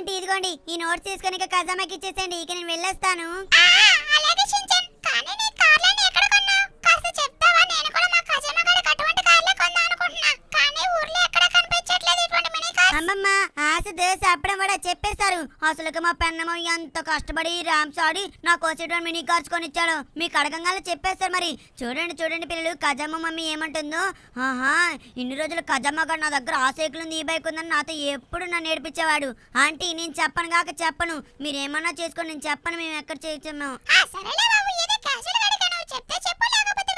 aunty ఇదిగోండి ఈ notes తీసుకొని ఇక కజామాకి ఇచ్చేసేయండి ఇక నేను వెళ్ళేస్తాను అలాగే ఆసిద్ చెప్పడం కూడా చెప్పేస్తారు అసలుకి మా పెన్నమ్మ ఎంత కష్టపడి ర్యాంప్స్ ఆడి నా కోసం మినీ కార్స్ కొనిచ్చాడు మీకు అడగంగానే చెప్పేస్తారు మరి చూడండి చూడండి పిల్లలు కజమ్మ మమ్మీ ఏమంటుందో ఆహా ఇన్ని రోజులు కజమ్మ గారు నా దగ్గర ఆ సైకిల్ ఉంది ఈ బైక్ ఉందని నాతో ఎప్పుడు నన్ను నేర్పించేవాడు ఆంటీ నేను చెప్పను కాక చెప్పను మీరేమన్నా ఏమన్నా చేసుకోండి నేను చెప్పను మేము ఎక్కడ చేయించాము చెప్తే చెప్పు లేకపోతే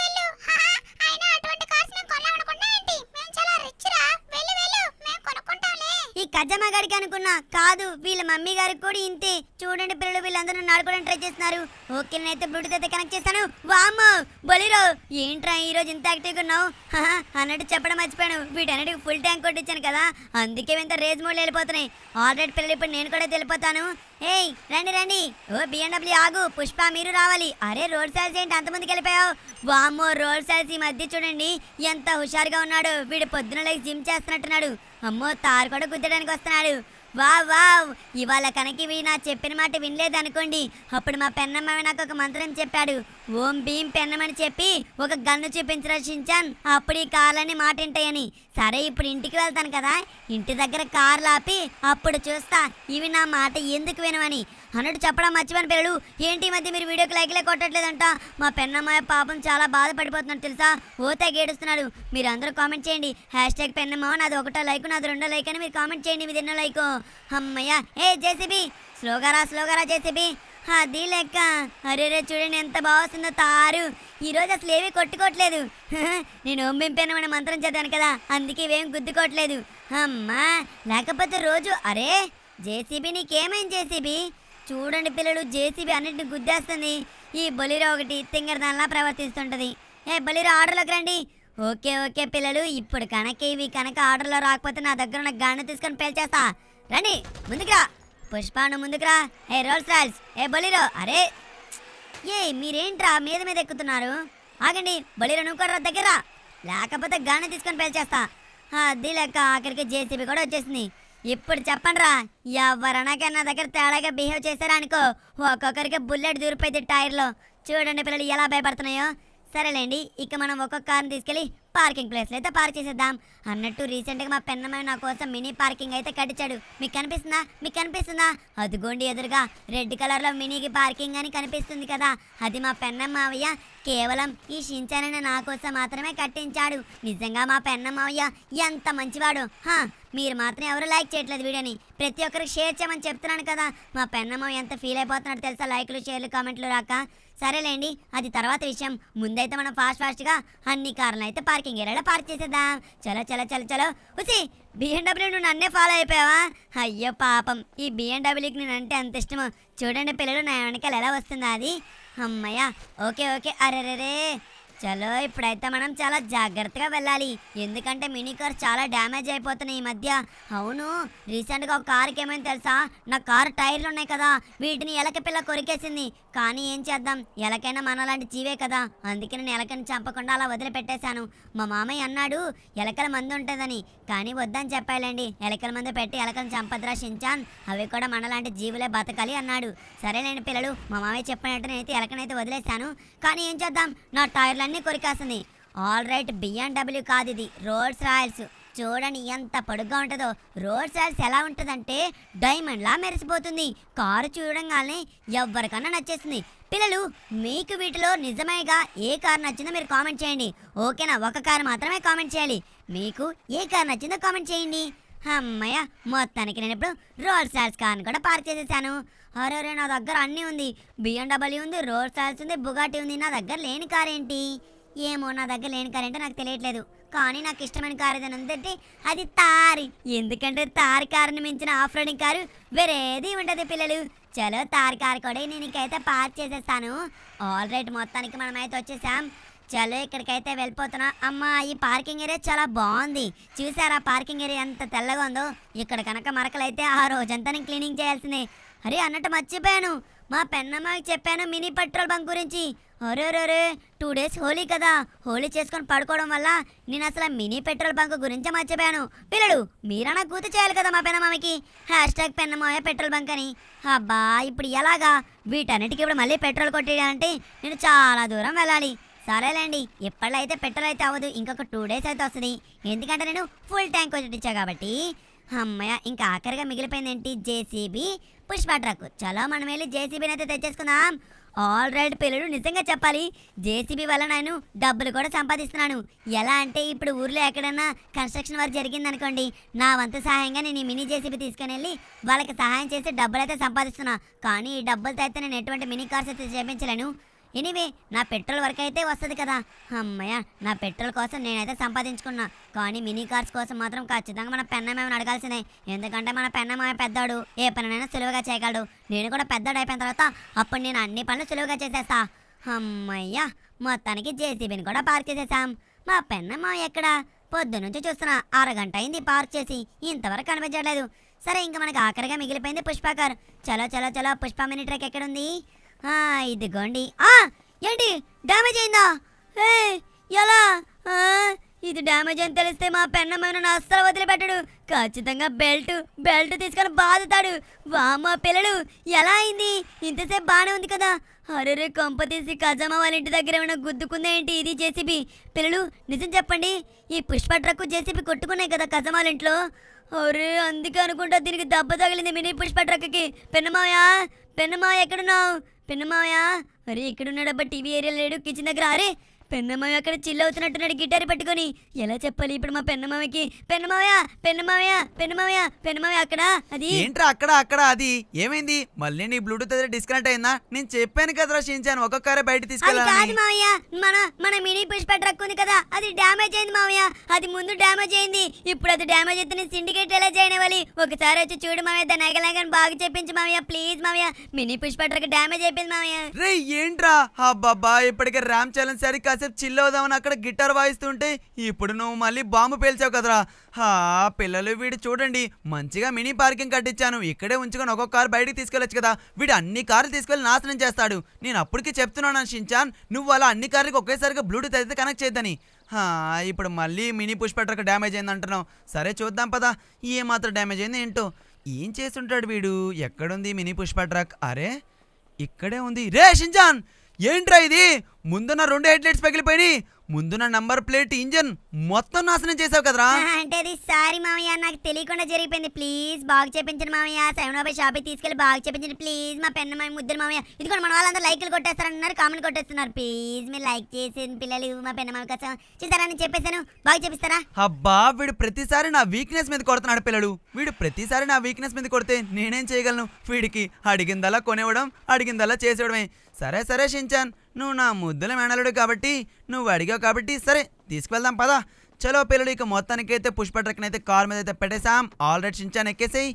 ఈ గారికి అనుకున్నా కాదు వీళ్ళ మమ్మీ గారికి కూడా ఇంతే చూడండి పిల్లలు వీళ్ళందరూ నాడుకోవడానికి ట్రై చేస్తున్నారు ఓకే నేనైతే బ్లూటూత్ అయితే కనెక్ట్ చేస్తాను వామ్ బలిరో ఏంట్రా ఈ రోజు ఇంత యాక్టివ్ ఉన్నావు అన్నట్టు చెప్పడం మర్చిపోయాను వీటన్నిటికి ఫుల్ ట్యాంక్ కొట్టించాను కదా అందుకే ఇంత రేజ్ మోడ్లు వెళ్ళిపోతున్నాయి ఆల్రెడీ పిల్లలు ఇప్పుడు నేను కూడా వెళ్ళిపోతాను ఏయ్ రండి రండి ఓ బిఎండబ్ల్యూ ఆగు పుష్ప మీరు రావాలి అరే రోడ్ సైల్స్ ఏంటి అంత ముందుకు వెళ్ళిపోయావు వామ్మో రోడ్ సైల్స్ ఈ మధ్య చూడండి ఎంత హుషారుగా ఉన్నాడు వీడు పొద్దున జిమ్ చేస్తున్నట్టున్నాడు అమ్మో తారు కూడా గుద్దడానికి వస్తున్నాడు వా వావ్ ఇవాళ కనకి వీడు నా చెప్పిన మాట వినలేదు అనుకోండి అప్పుడు మా పెన్నమ్మ నాకు ఒక మంత్రం చెప్పాడు ఓం భీం పెన్నమని చెప్పి ఒక గన్ను చూపించరా షించాన్ అప్పుడు ఈ కార్లని మాటింటాయని సరే ఇప్పుడు ఇంటికి వెళ్తాను కదా ఇంటి దగ్గర కార్లు ఆపి అప్పుడు చూస్తా ఇవి నా మాట ఎందుకు వినవని అన్నట్టు చెప్పడం మర్చిపోయిన పిల్లలు ఏంటి మధ్య మీరు వీడియోకి లైక్లే కొట్టట్లేదంట మా పెన్నమ్మాయ పాపం చాలా బాధపడిపోతున్నాడు తెలుసా ఓతే గేడుస్తున్నాడు మీరు అందరూ కామెంట్ చేయండి హ్యాష్ ట్యాగ్ పెన్నమ్మ నాది ఒకటో లైక్ నాది రెండో లైక్ అని మీరు కామెంట్ చేయండి మీది ఎన్నో లైక్ అమ్మయ్య ఏ జేసీబీ స్లోగారా స్లోగారా జేసీబీ అది లెక్క అరే రే చూడండి ఎంత బాగుస్తుందో తారు ఈరోజు అసలు ఏమీ కొట్టుకోవట్లేదు నేను ఓంబింపాను మన మంత్రం చేద్దాను కదా అందుకే ఇవేం గుద్దుకోవట్లేదు అమ్మా లేకపోతే రోజు అరే జేసీబీ నీకేమైంది జేసీబీ చూడండి పిల్లలు జేసీబీ అన్నింటినీ గుద్దేస్తుంది ఈ బొలిరో ఒకటి తింగర దానిలా ప్రవర్తిస్తుంటుంది ఏ బొలిరో ఆర్డర్లోకి రండి ఓకే ఓకే పిల్లలు ఇప్పుడు కనక ఇవి కనుక ఆర్డర్లో రాకపోతే నా దగ్గర ఉన్న గాడిని తీసుకొని పేల్చేస్తా రండి ముందుకురా పుష్పాను ముందుకురా ఏ రోల్స్ రాయల్స్ ఏ బలిరో అరే ఏ మీరేంట్రా మీద మీద ఎక్కుతున్నారు ఆగండి బలిరో నువ్వు కూడా దగ్గర లేకపోతే గాని తీసుకొని పేల్చేస్తా అది లెక్క ఆఖరికి జేసీబీ కూడా వచ్చేసింది ఇప్పుడు చెప్పండిరా ఎవరైనా దగ్గర తేడాగా బిహేవ్ చేశారా అనుకో ఒక్కొక్కరికి బుల్లెట్ దూరిపోయింది టైర్లో చూడండి పిల్లలు ఎలా భయపడుతున్నాయో సరేలేండి ఇక మనం ఒక్కొక్క కార్ని తీసుకెళ్ళి పార్కింగ్ ప్లేస్లో అయితే పార్క్ చేసేద్దాం అన్నట్టు రీసెంట్గా మా పెన్నమ్మ నా కోసం మినీ పార్కింగ్ అయితే కట్టించాడు మీకు కనిపిస్తుందా మీకు కనిపిస్తుందా అదిగోండి ఎదురుగా రెడ్ కలర్లో మినీకి పార్కింగ్ అని కనిపిస్తుంది కదా అది మా పెన్నమ్మావయ్య కేవలం ఈ షించానని నా కోసం మాత్రమే కట్టించాడు నిజంగా మా పెన్నమ్మావయ్య ఎంత మంచివాడు హా మీరు మాత్రం ఎవరు లైక్ చేయట్లేదు వీడియోని ప్రతి ఒక్కరికి షేర్ చేయమని చెప్తున్నాను కదా మా పెన్నమ్మ ఎంత ఫీల్ అయిపోతున్నాడు తెలుసా లైక్లు షేర్లు కామెంట్లు రాక సరేలేండి అది తర్వాత విషయం ముందైతే మనం ఫాస్ట్ ఫాస్ట్గా అన్ని కార్లు అయితే పార్కింగ్ ఏరియాలో పార్క్ చేసేద్దాం చలో చలో చలో చలో వచ్చి బిఎండబ్ల్యూ నువ్వు నన్నే ఫాలో అయిపోయావా అయ్యో పాపం ఈ బిఎండబ్ల్యూకి నేను అంటే అంత ఇష్టమో చూడండి పిల్లలు నా వెనకాల ఎలా వస్తుందా అది అమ్మయ్య ఓకే ఓకే అరే చలో ఇప్పుడైతే మనం చాలా జాగ్రత్తగా వెళ్ళాలి ఎందుకంటే మినీ కార్ చాలా డ్యామేజ్ అయిపోతున్నాయి ఈ మధ్య అవును రీసెంట్గా ఒక కార్కి ఏమైనా తెలుసా నా కార్ టైర్లు ఉన్నాయి కదా వీటిని ఎలక పిల్ల కొరికేసింది కానీ ఏం చేద్దాం ఎలకైనా మనలాంటి జీవే కదా అందుకే నేను ఎలకని చంపకుండా అలా వదిలిపెట్టేశాను మా మామయ్య అన్నాడు ఎలకల మందు ఉంటుందని కానీ వద్దని చెప్పాలండి ఎలకల మందు పెట్టి ఎలకలను చంపద్రా షించాన్ అవి కూడా మనలాంటి జీవులే బతకాలి అన్నాడు సరేలేండి పిల్లలు మా మామయ్య చెప్పినట్టు ఎలకనైతే వదిలేశాను కానీ ఏం చేద్దాం నా టైర్లని దాన్ని కొరికాసింది ఆల్ రైట్ బిఎండబ్ల్యూ కాదు ఇది రోడ్స్ రాయల్స్ చూడండి ఎంత పొడుగ్గా ఉంటుందో రోడ్ సైల్స్ ఎలా ఉంటుందంటే డైమండ్లా మెరిసిపోతుంది కారు కానీ ఎవరికన్నా నచ్చేస్తుంది పిల్లలు మీకు వీటిలో నిజమేగా ఏ కారు నచ్చిందో మీరు కామెంట్ చేయండి ఓకేనా ఒక కారు మాత్రమే కామెంట్ చేయాలి మీకు ఏ కారు నచ్చిందో కామెంట్ చేయండి అమ్మయ్య మొత్తానికి నేను ఇప్పుడు రోల్స్ రాయిల్స్ కార్ కూడా పార్క్ చేసేసాను అరే నా దగ్గర అన్నీ ఉంది బిఎండబ్ల్యూ ఉంది రోల్స్ రాయిల్స్ ఉంది బుగాటి ఉంది నా దగ్గర లేని కార్ ఏంటి ఏమో నా దగ్గర లేని కార్ ఏంటో నాకు తెలియట్లేదు కానీ నాకు ఇష్టమైన కారు ఏదైనా ఉందంటే అది తారి ఎందుకంటే తారి కారుని మించిన ఆఫ్ రోడింగ్ కారు వేరేది ఉండదు పిల్లలు చలో తారి కారు కూడా నేను ఇంకైతే పార్క్ చేసేస్తాను ఆల్ రైట్ మొత్తానికి మనమైతే వచ్చేసాం చలో ఇక్కడికైతే వెళ్ళిపోతున్నా అమ్మా ఈ పార్కింగ్ ఏరియా చాలా బాగుంది చూసారా పార్కింగ్ ఏరియా ఎంత తెల్లగా ఉందో ఇక్కడ కనుక మరకలైతే ఆ రోజంతా నేను క్లీనింగ్ చేయాల్సిందే అరే అన్నట్టు మర్చిపోయాను మా పెన్నమ్మకి చెప్పాను మినీ పెట్రోల్ బంక్ గురించి అరేరే టూ డేస్ హోలీ కదా హోలీ చేసుకొని పడుకోవడం వల్ల నేను అసలు మినీ పెట్రోల్ బంక్ గురించి మర్చిపోయాను పిల్లడు మీరన్నా గుర్తు చేయాలి కదా మా పెన్నమామకి హ్యాష్ ట్యాగ్ పెన్నమాయ పెట్రోల్ బంక్ అని అబ్బా ఇప్పుడు ఎలాగా వీటన్నిటికీ ఇప్పుడు మళ్ళీ పెట్రోల్ కొట్టేయాలంటే నేను చాలా దూరం వెళ్ళాలి సరేలేండి ఎప్పటిలో అయితే పెట్రోల్ అయితే అవ్వదు ఇంకొక టూ డేస్ అయితే వస్తుంది ఎందుకంటే నేను ఫుల్ ట్యాంక్ కొట్టించా కాబట్టి అమ్మయ్య ఇంకా ఆఖరిగా మిగిలిపోయింది ఏంటి జేసీబీ పుష్ప ట్రక్ చలో మనం వెళ్ళి జేసీబీని అయితే తెచ్చేసుకుందాం ఆల్ రైట్ పిల్లలు నిజంగా చెప్పాలి జేసీబీ వల్ల నేను డబ్బులు కూడా సంపాదిస్తున్నాను ఎలా అంటే ఇప్పుడు ఊర్లో ఎక్కడన్నా కన్స్ట్రక్షన్ వర్క్ జరిగింది అనుకోండి నా వంతు సహాయంగా నేను ఈ మినీ జేసీబీ తీసుకుని వెళ్ళి వాళ్ళకి సహాయం చేసి డబ్బులు అయితే సంపాదిస్తున్నా కానీ ఈ డబ్బులతో అయితే నేను ఎటువంటి మినీ కార్స్ అయితే చేపించలేను ఎనీవే నా పెట్రోల్ వరకు అయితే వస్తుంది కదా అమ్మయ్య నా పెట్రోల్ కోసం నేనైతే సంపాదించుకున్నా కానీ మినీ కార్స్ కోసం మాత్రం ఖచ్చితంగా మన పెన్నమేమని అడగాల్సినాయి ఎందుకంటే మన పెన్నమామ పెద్దాడు ఏ పనినైనా సులువుగా చేయగలడు నేను కూడా పెద్దాడు అయిపోయిన తర్వాత అప్పుడు నేను అన్ని పనులు సులువుగా చేసేస్తా అమ్మయ్య మొత్తానికి జేసీబీని కూడా పార్క్ చేసేసాం మా పెన్నమ్మ ఎక్కడ పొద్దు నుంచి చూస్తున్నా అరగంట అయింది పార్క్ చేసి ఇంతవరకు కనిపించట్లేదు సరే ఇంకా మనకు ఆఖరిగా మిగిలిపోయింది పుష్ప చలో చలో చలో పుష్ప మినీ ట్రక్ ఎక్కడుంది ఇదిగోండి ఏంటి డ్యామేజ్ అయిందా ఎలా ఇది డ్యామేజ్ అని తెలిస్తే మా పెన్నమైన అస్సలు వదిలిపెట్టడు ఖచ్చితంగా బెల్ట్ బెల్ట్ తీసుకొని బాధతాడు వా మా పిల్లలు ఎలా అయింది ఇంతసేపు బాగానే ఉంది కదా అరే రే కొంప తీసి కజమా వాళ్ళ ఇంటి దగ్గర ఏమైనా గుద్దుకుందా ఏంటి ఇది జేసీబీ పిల్లలు నిజం చెప్పండి ఈ పుష్ప ట్రక్ జేసీబీ కొట్టుకున్నాయి కదా కజమా వాళ్ళ ఇంట్లో అరే అందుకే అనుకుంటా దీనికి దెబ్బ తగిలింది మినీ పుష్ప ట్రక్కి పెన్నమాయా పెన్నమాయ ఎక్కడున్నావు పిన్నమావయ్య మరి ఇక్కడ ఉన్నాడబ్బా టీవీ ఏరియా లేడు కిచెన్ దగ్గర అరే పెన్నమావి అక్కడ అవుతున్నట్టున్నాడు గిటార్ పట్టుకొని ఎలా చెప్పాలి ఇప్పుడు మా పెన్నమావికి పెన్నమామయ్య పెన్నమామయ్య పెన్నమామయ్య పెన్నమావి అక్కడ అది ఏంట్రా అక్కడ అక్కడ అది ఏమైంది మళ్ళీ నీ బ్లూటూత్ అదే డిస్కనెక్ట్ అయిందా నేను చెప్పాను కదరా షించాను ఒక్కొక్కరే బయట తీసుకెళ్ళాలి మామయ్య మన మన మినీ పుష్ప ట్రక్ ఉంది కదా అది డ్యామేజ్ అయింది మామయ్య అది ముందు డ్యామేజ్ అయింది ఇప్పుడు అది డ్యామేజ్ అయితే సిండికేట్ ఎలా చేయనివ్వాలి ఒకసారి వచ్చి చూడు మామయ్య దాని ఎగలంగా బాగా చెప్పించు మామయ్య ప్లీజ్ మావయ్య మినీ పుష్ప ట్రక్ డ్యామేజ్ అయిపోయింది మావయ్య రే ఏంట్రా అబ్బాబ్బా ఇప్పటికే రామ్ చరణ్ సారీ కాసేపు చిల్ అవుదామని అక్కడ గిటార్ వాయిస్తుంటే ఇప్పుడు నువ్వు మళ్ళీ బాంబు పేల్చావు కదరా హా పిల్లలు వీడు చూడండి మంచిగా మినీ పార్కింగ్ కట్టించాను ఇక్కడే ఉంచుకొని ఒక్కొక్క కారు బయటికి తీసుకెళ్ళచ్చు కదా వీడు అన్ని కార్లు తీసుకెళ్ళి నాశనం చేస్తాడు నేను అప్పటికి చెప్తున్నాను షించాన్ నువ్వు అలా అన్ని కార్లకి ఒకేసారిగా బ్లూటూత్ అయితే కనెక్ట్ చేద్దని ఇప్పుడు మళ్ళీ మినీ పుష్ప ట్రక్ డ్యామేజ్ అయింది అంటున్నావు సరే చూద్దాం పదా ఏమాత్రం డ్యామేజ్ అయింది ఏంటో ఏం చేస్తుంటాడు వీడు ఎక్కడుంది మినీ పుష్ప ట్రక్ అరే ఇక్కడే ఉంది రే షింజాన్ ఏంట్రా ఇది ముందున్న రెండు హెడ్ లైట్స్ పగిలిపోయినాయి ముందున్న నంబర్ ప్లేట్ ఇంజన్ మొత్తం నాశనం చేసావు కదరా అంటే అది సారీ మామయ్య నాకు తెలియకుండా జరిగిపోయింది ప్లీజ్ బాగా చేపించండి మామయ్య ఓ షాప్ తీసుకెళ్ళి బాగా చేపించండి ప్లీజ్ మా పెన్న మా ముద్దరు మామయ్య ఇది కూడా మన వాళ్ళందరూ లైక్లు కొట్టేస్తారన్నారు కామెంట్ కొట్టేస్తున్నారు ప్లీజ్ మీరు లైక్ చేసి పిల్లలు మా పెన్న మామ కోసం చూసారా చెప్పేశాను బాగా చేపిస్తారా అబ్బా వీడు ప్రతిసారి నా వీక్నెస్ మీద కొడుతున్నాడు పిల్లలు వీడు ప్రతిసారి నా వీక్నెస్ మీద కొడితే నేనేం చేయగలను వీడికి అడిగిందలా కొనివ్వడం అడిగిందలా చేసేవడమే సరే సరే షించాన్ నువ్వు నా ముద్దుల మేనలుడు కాబట్టి నువ్వు అడిగావు కాబట్టి సరే తీసుకువెళ్దాం పదా చలో పిల్లడు ఇక మొత్తానికైతే పుష్ప ట్రక్ని అయితే కార్ మీద అయితే పెట్టేశాం ఆల్రెడీ షించాన్ ఎక్కేసేయి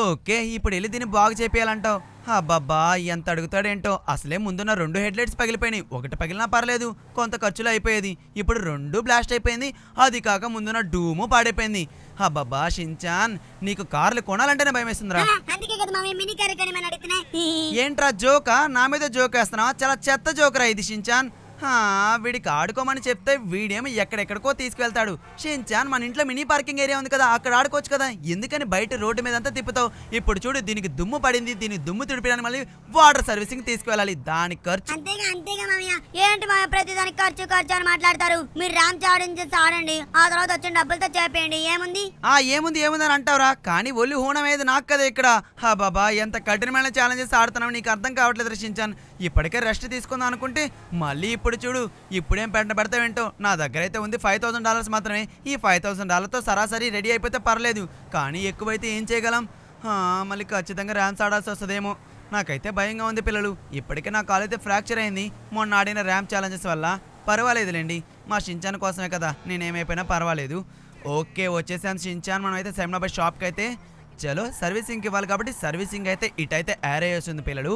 ఓకే ఇప్పుడు వెళ్ళి దీన్ని బాగు చేపేయాలంటావు అబ్బాబ్బా ఎంత అడుగుతాడేంటో అసలే ముందున్న రెండు హెడ్లైట్స్ పగిలిపోయినాయి ఒకటి పగిలినా పర్లేదు కొంత ఖర్చులు అయిపోయేది ఇప్పుడు రెండు బ్లాస్ట్ అయిపోయింది అది కాక ముందున్న డూము పాడైపోయింది అబ్బాబ్బా షించాన్ నీకు కార్లు కొనాలంటేనే భయం వేస్తుందిరా ఏంట్రా జోకా నా మీద జోక్ వేస్తున్నావా చాలా చెత్త జోకరా ఇది షించాన్ వీడికి ఆడుకోమని చెప్తే వీడేమో ఎక్కడెక్కడికో తీసుకువెళ్తాడు షించాన్ మన ఇంట్లో మినీ పార్కింగ్ ఏరియా ఉంది కదా అక్కడ ఆడుకోవచ్చు కదా ఎందుకని బయట రోడ్డు మీద అంతా తిప్పుతావు ఇప్పుడు చూడు దీనికి దుమ్ము పడింది దీన్ని దుమ్ము తుడిపిడానికి మళ్ళీ వాటర్ సర్వీసింగ్ తీసుకువెళ్ళాలి దాని ఖర్చు అంతేగా ఏంటి ప్రతి దానికి ఖర్చు ఖర్చు అని మాట్లాడతారు మీరు రామ్ చాడించి చాడండి ఆ తర్వాత వచ్చిన డబ్బులతో చేపేయండి ఏముంది ఆ ఏముంది ఏముంది అని అంటావురా కానీ ఒళ్ళు హూనం ఏది నాకు కదా ఇక్కడ హా బాబా ఎంత కఠినమైన ఛాలెంజెస్ ఆడుతున్నావు నీకు అర్థం కావట్లేదు రక్షించాను ఇప్పటికే రెస్ట్ తీసుకుందాం అనుకుంటే మళ్ళీ ఇప్పుడు ఇప్పుడు చూడు ఇప్పుడేం పెంట పెడతావేంటో నా దగ్గర అయితే ఉంది ఫైవ్ థౌసండ్ డాలర్స్ మాత్రమే ఈ ఫైవ్ థౌసండ్ డాలర్తో సరాసరి రెడీ అయిపోతే పర్లేదు కానీ ఎక్కువైతే ఏం చేయగలం మళ్ళీ ఖచ్చితంగా ర్యామ్స్ ఆడాల్సి వస్తుందేమో నాకైతే భయంగా ఉంది పిల్లలు ఇప్పటికే నా కాలు అయితే ఫ్రాక్చర్ అయింది మొన్న ఆడిన ర్యామ్ ఛాలెంజెస్ వల్ల పర్వాలేదులేండి మా షించాన్ కోసమే కదా నేనేమైపోయినా పర్వాలేదు ఓకే వచ్చేసాను షించాన్ మనం అయితే సెవెన్ షాప్కి అయితే చలో సర్వీసింగ్కి ఇవ్వాలి కాబట్టి సర్వీసింగ్ అయితే ఇటైతే యారే చేస్తుంది పిల్లలు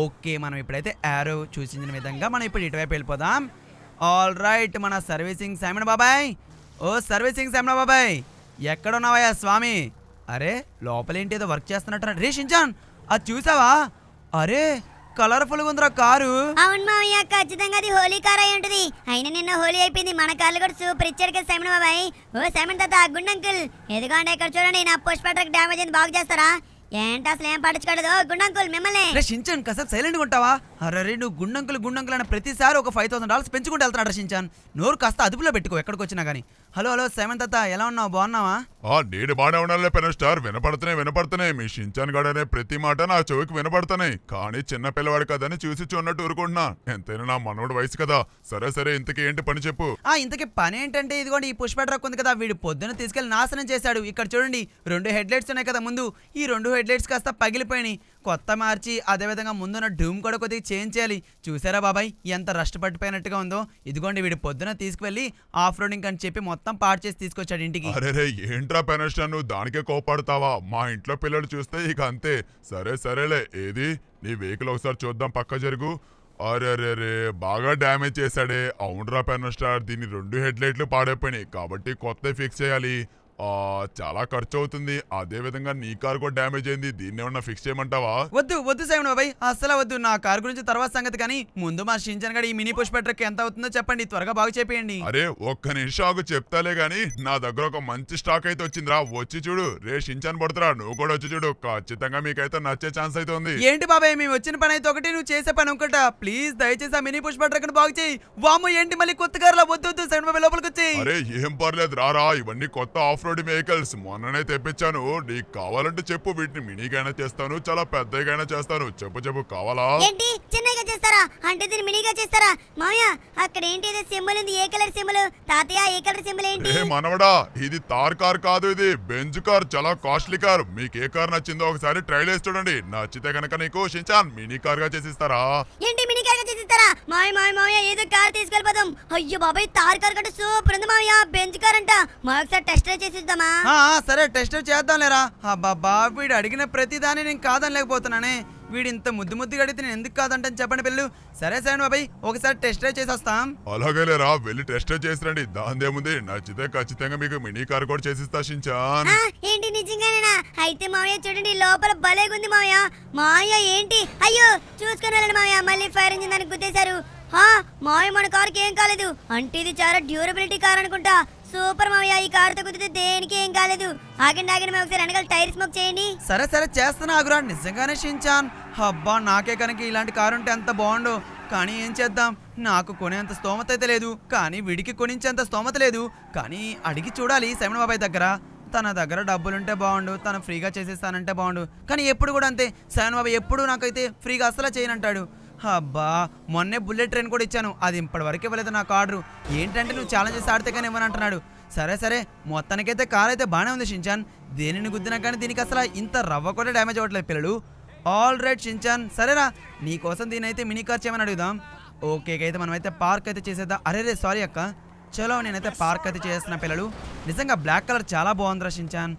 ఓకే మనం ఇప్పుడైతే యారో చూసిన విధంగా మనం ఇప్పుడు ఇటువైపు వెళ్ళిపోదాం ఆల్ రైట్ మన సర్వీసింగ్ సామిన బాబాయ్ ఓ సర్వీసింగ్ సామిన బాబాయ్ ఎక్కడున్నావయ్యా స్వామి అరే లోపలేంటి ఏదో వర్క్ చేస్తున్నట్టు రే షించాన్ అది చూసావా అరే కలర్ఫుల్ గా ఉందిరా కారు అవును మామయ్య ఖచ్చితంగా అది హోలీ కార్ అయి ఉంటుంది అయినా నిన్న హోలీ అయిపోయింది మన కార్లు కూడా సూపర్ ఇచ్చారు కదా శమణ బాబాయ్ ఓ శమణ తాత ఎదుగు అంటే ఇక్కడ చూడండి నా పుష్ప ట్రక్ డ్యామేజ్ అయింది బాగు చేస్తారా ఏంటి అసలు ఏం పట్టించుకోలేదు గుండంకుల్ మిమ్మల్ని రే షించన్ కాసేపు సైలెంట్ ఉంటావా అరే నువ్వు గుండంకులు గుండంకులు అని ప్రతిసారి ఒక ఫైవ్ థౌసండ్ డాలర్స్ పెంచుకుంటూ వెళ్తాను రచించాను నోరు కాస్త అదుపులో పెట్టుకో ఎక్కడికి వచ్చినా కానీ హలో హలో సెవెన్ తాత ఎలా ఉన్నావు బాగున్నావా నేను బాగా ఉన్నాలే పెన స్టార్ వినపడుతున్నాయి వినపడుతున్నాయి మీ షించాన్ గడనే ప్రతి మాట నా చెవికి వినపడుతున్నాయి కానీ చిన్న పిల్లవాడు కదని చూసి చూన్నట్టు ఊరుకుంటున్నా ఎంతైనా నా మనోడు వయసు కదా సరే సరే ఇంతకి ఏంటి పని చెప్పు ఆ ఇంతకి పని ఏంటంటే ఇదిగోండి ఈ పుష్ప ట్రక్ ఉంది కదా వీడు పొద్దున తీసుకెళ్లి నాశనం చేశాడు ఇక్కడ చూడండి రెండు హెడ్ లైట్స్ ఉన్నాయి కదా ముందు ఈ రెండు హెడ్ లైట్స్ కాస్త పగిలిపోయినాయి కొత్త మార్చి అదేవిధంగా ముందున్న డూమ్ కూడా కొద్దిగా చేంజ్ చేయాలి చూసారా బాబాయ్ ఎంత రష్ట పట్టిపోయినట్టుగా ఉందో ఇదిగోండి వీడు పొద్దున తీసుకువెళ్ళి ఆఫ్ రోడింగ్ అని చెప్పి మొత్తం పాడు చేసి తీసుకొచ్చాడు ఇంటికి ఏంట్రా పెనస్టర్ నువ్వు దానికే కోపడతావా మా ఇంట్లో పిల్లలు చూస్తే ఇక అంతే సరే సరేలే ఏది నీ వెహికల్ ఒకసారి చూద్దాం పక్క జరుగు అరే బాగా డ్యామేజ్ చేశాడే అవునరా పెనస్టార్ దీని రెండు హెడ్ లైట్లు పాడైపోయినాయి కాబట్టి కొత్త ఫిక్స్ చేయాలి చాలా ఖర్చు అవుతుంది అదే విధంగా నీ కార్ కూడా డామేజ్ అయింది దీన్ని ఏమన్నా ఫిక్స్ చేయమంటావా వద్దు వద్దు సైమన్ బాబాయ్ అసలు వద్దు నా కార్ గురించి తర్వాత సంగతి కానీ ముందు మా షించన్ గడి ఈ మినీ పుష్ప ట్రక్ ఎంత అవుతుందో చెప్పండి త్వరగా బాగు చెప్పేయండి అరే ఒక్క నిమిషం ఆగు చెప్తాలే గాని నా దగ్గర ఒక మంచి స్టాక్ అయితే వచ్చిందిరా వచ్చి చూడు రే షించన్ పడుతురా నువ్వు కూడా వచ్చి చూడు ఖచ్చితంగా మీకైతే నచ్చే ఛాన్స్ అయితే ఉంది ఏంటి బాబాయ్ మేము వచ్చిన పని అయితే ఒకటి నువ్వు చేసే పని ఒకట ప్లీజ్ దయచేసి ఆ మినీ పుష్ప ట్రక్ బాగు చేయి వాము ఏంటి మళ్ళీ కొత్త కార్లో వద్దు వద్దు సైమన్ బాబాయ్ లోపలికి వచ్చి అరే ఏం పర్లేదు రారా ఇవన్నీ కొత్త ఆఫ్ ఆఫ్ రోడ్ వెహికల్స్ మొన్ననే తెప్పించాను నీకు కావాలంటే చెప్పు వీటిని మినీగైనా చేస్తాను చాలా పెద్దగైనా చేస్తాను చెప్పు చెప్పు కావాలా ఏంటి చిన్నగా చేస్తారా అంటే దీన్ని మినీగా చేస్తారా మామయ్య అక్కడ ఏంటి ఇది సింబల్ ఉంది ఏ కలర్ సింబల్ తాతయ్య ఏ కలర్ సింబల్ ఏంటి ఏ మనవడా ఇది తార్ కార్ కాదు ఇది బెంజ్ కార్ చాలా కాస్ట్లీ కార్ మీకు ఏ కార్ నచ్చిందో ఒకసారి ట్రైల్ వేసి చూడండి నచ్చితే కనుక నీకు షించాన్ మినీ కార్ గా చేసిస్తారా ఏంటి మినీ కార్ గా చేసిస్తారా మాయ మాయ మామయ్య ఏదో కార్ తీసుకెళ్ళిపోదాం అయ్యో బాబాయ్ తార్ కార్ కంటే సూపర్ ఉంది మామయ్య బెంజ్ కార్ అంట మా ఒకసారి టెస్ట్ చేసి చేసిద్దామా సరే టెస్ట్ చేద్దాం లేరా అబ్బాబా వీడు అడిగిన ప్రతి దాన్ని నేను కాదని లేకపోతున్నానే వీడు ఇంత ముద్దు ముద్దు అడిగితే నేను ఎందుకు కాదంటాను చెప్పండి పిల్లలు సరే సరే బాబాయ్ ఒకసారి టెస్ట్ డ్రైవ్ చేసేస్తాం అలాగే లేరా వెళ్ళి టెస్ట్ డ్రైవ్ చేసిరండి దాందేముంది నచ్చితే ఖచ్చితంగా మీకు మినీ కార్ కూడా చేసిస్తా షించాన్ ఏంటి నిజంగానేనా అయితే మామయ్య చూడండి లోపల భలేగుంది మామయ్య మామయ్య ఏంటి అయ్యో చూసుకుని వెళ్ళండి మామయ్య మళ్ళీ ఫైర్ ఇంజిన్ దానికి గుద్దేశారు మావి మన కారుకి ఏం కాలేదు అంటే ఇది చాలా డ్యూరబిలిటీ కార్ అనుకుంటా సూపర్ మావయ్య ఈ కారుతో కుదిరితే దేనికి ఏం కాలేదు ఆగండి ఆగండి ఒకసారి వెనకాల టైర్ స్మోక్ చేయండి సరే సరే చేస్తున్నా ఆగురా నిజంగానే షించాన్ అబ్బా నాకే కనుక ఇలాంటి కారు ఉంటే ఎంత బాగుండు కానీ ఏం చేద్దాం నాకు కొనేంత స్తోమత అయితే లేదు కానీ విడికి కొనించేంత స్తోమత లేదు కానీ అడిగి చూడాలి శమణ బాబాయ్ దగ్గర తన దగ్గర డబ్బులుంటే బాగుండు తను ఫ్రీగా చేసేస్తానంటే బాగుండు కానీ ఎప్పుడు కూడా అంతే శమణ బాబాయ్ ఎప్పుడు నాకైతే ఫ్రీగా అసలు చేయనంటాడు అబ్బా మొన్నే బుల్లెట్ ట్రైన్ కూడా ఇచ్చాను అది ఇప్పటివరకు ఇవ్వలేదు నాకు ఆర్డర్ ఏంటంటే నువ్వు ఛాలెంజ్ చేసి ఆడితే కానీ ఇవ్వని అంటున్నాడు సరే సరే మొత్తానికైతే కార్ అయితే బాగానే ఉంది షించాన్ దేనిని గుద్దినా కానీ దీనికి అసలు ఇంత రవ్వ కూడా డ్యామేజ్ అవ్వట్లేదు పిల్లలు ఆల్ రైట్ షించాన్ సరేరా నీకోసం దీని అయితే మినీ కార్ చేయమని అడుగుదాం ఓకే అయితే మనమైతే పార్క్ అయితే చేసేద్దాం అరే రే సారీ అక్క చలో నేనైతే పార్క్ అయితే చేస్తున్నా పిల్లలు నిజంగా బ్లాక్ కలర్ చాలా బాగుంది షించాన్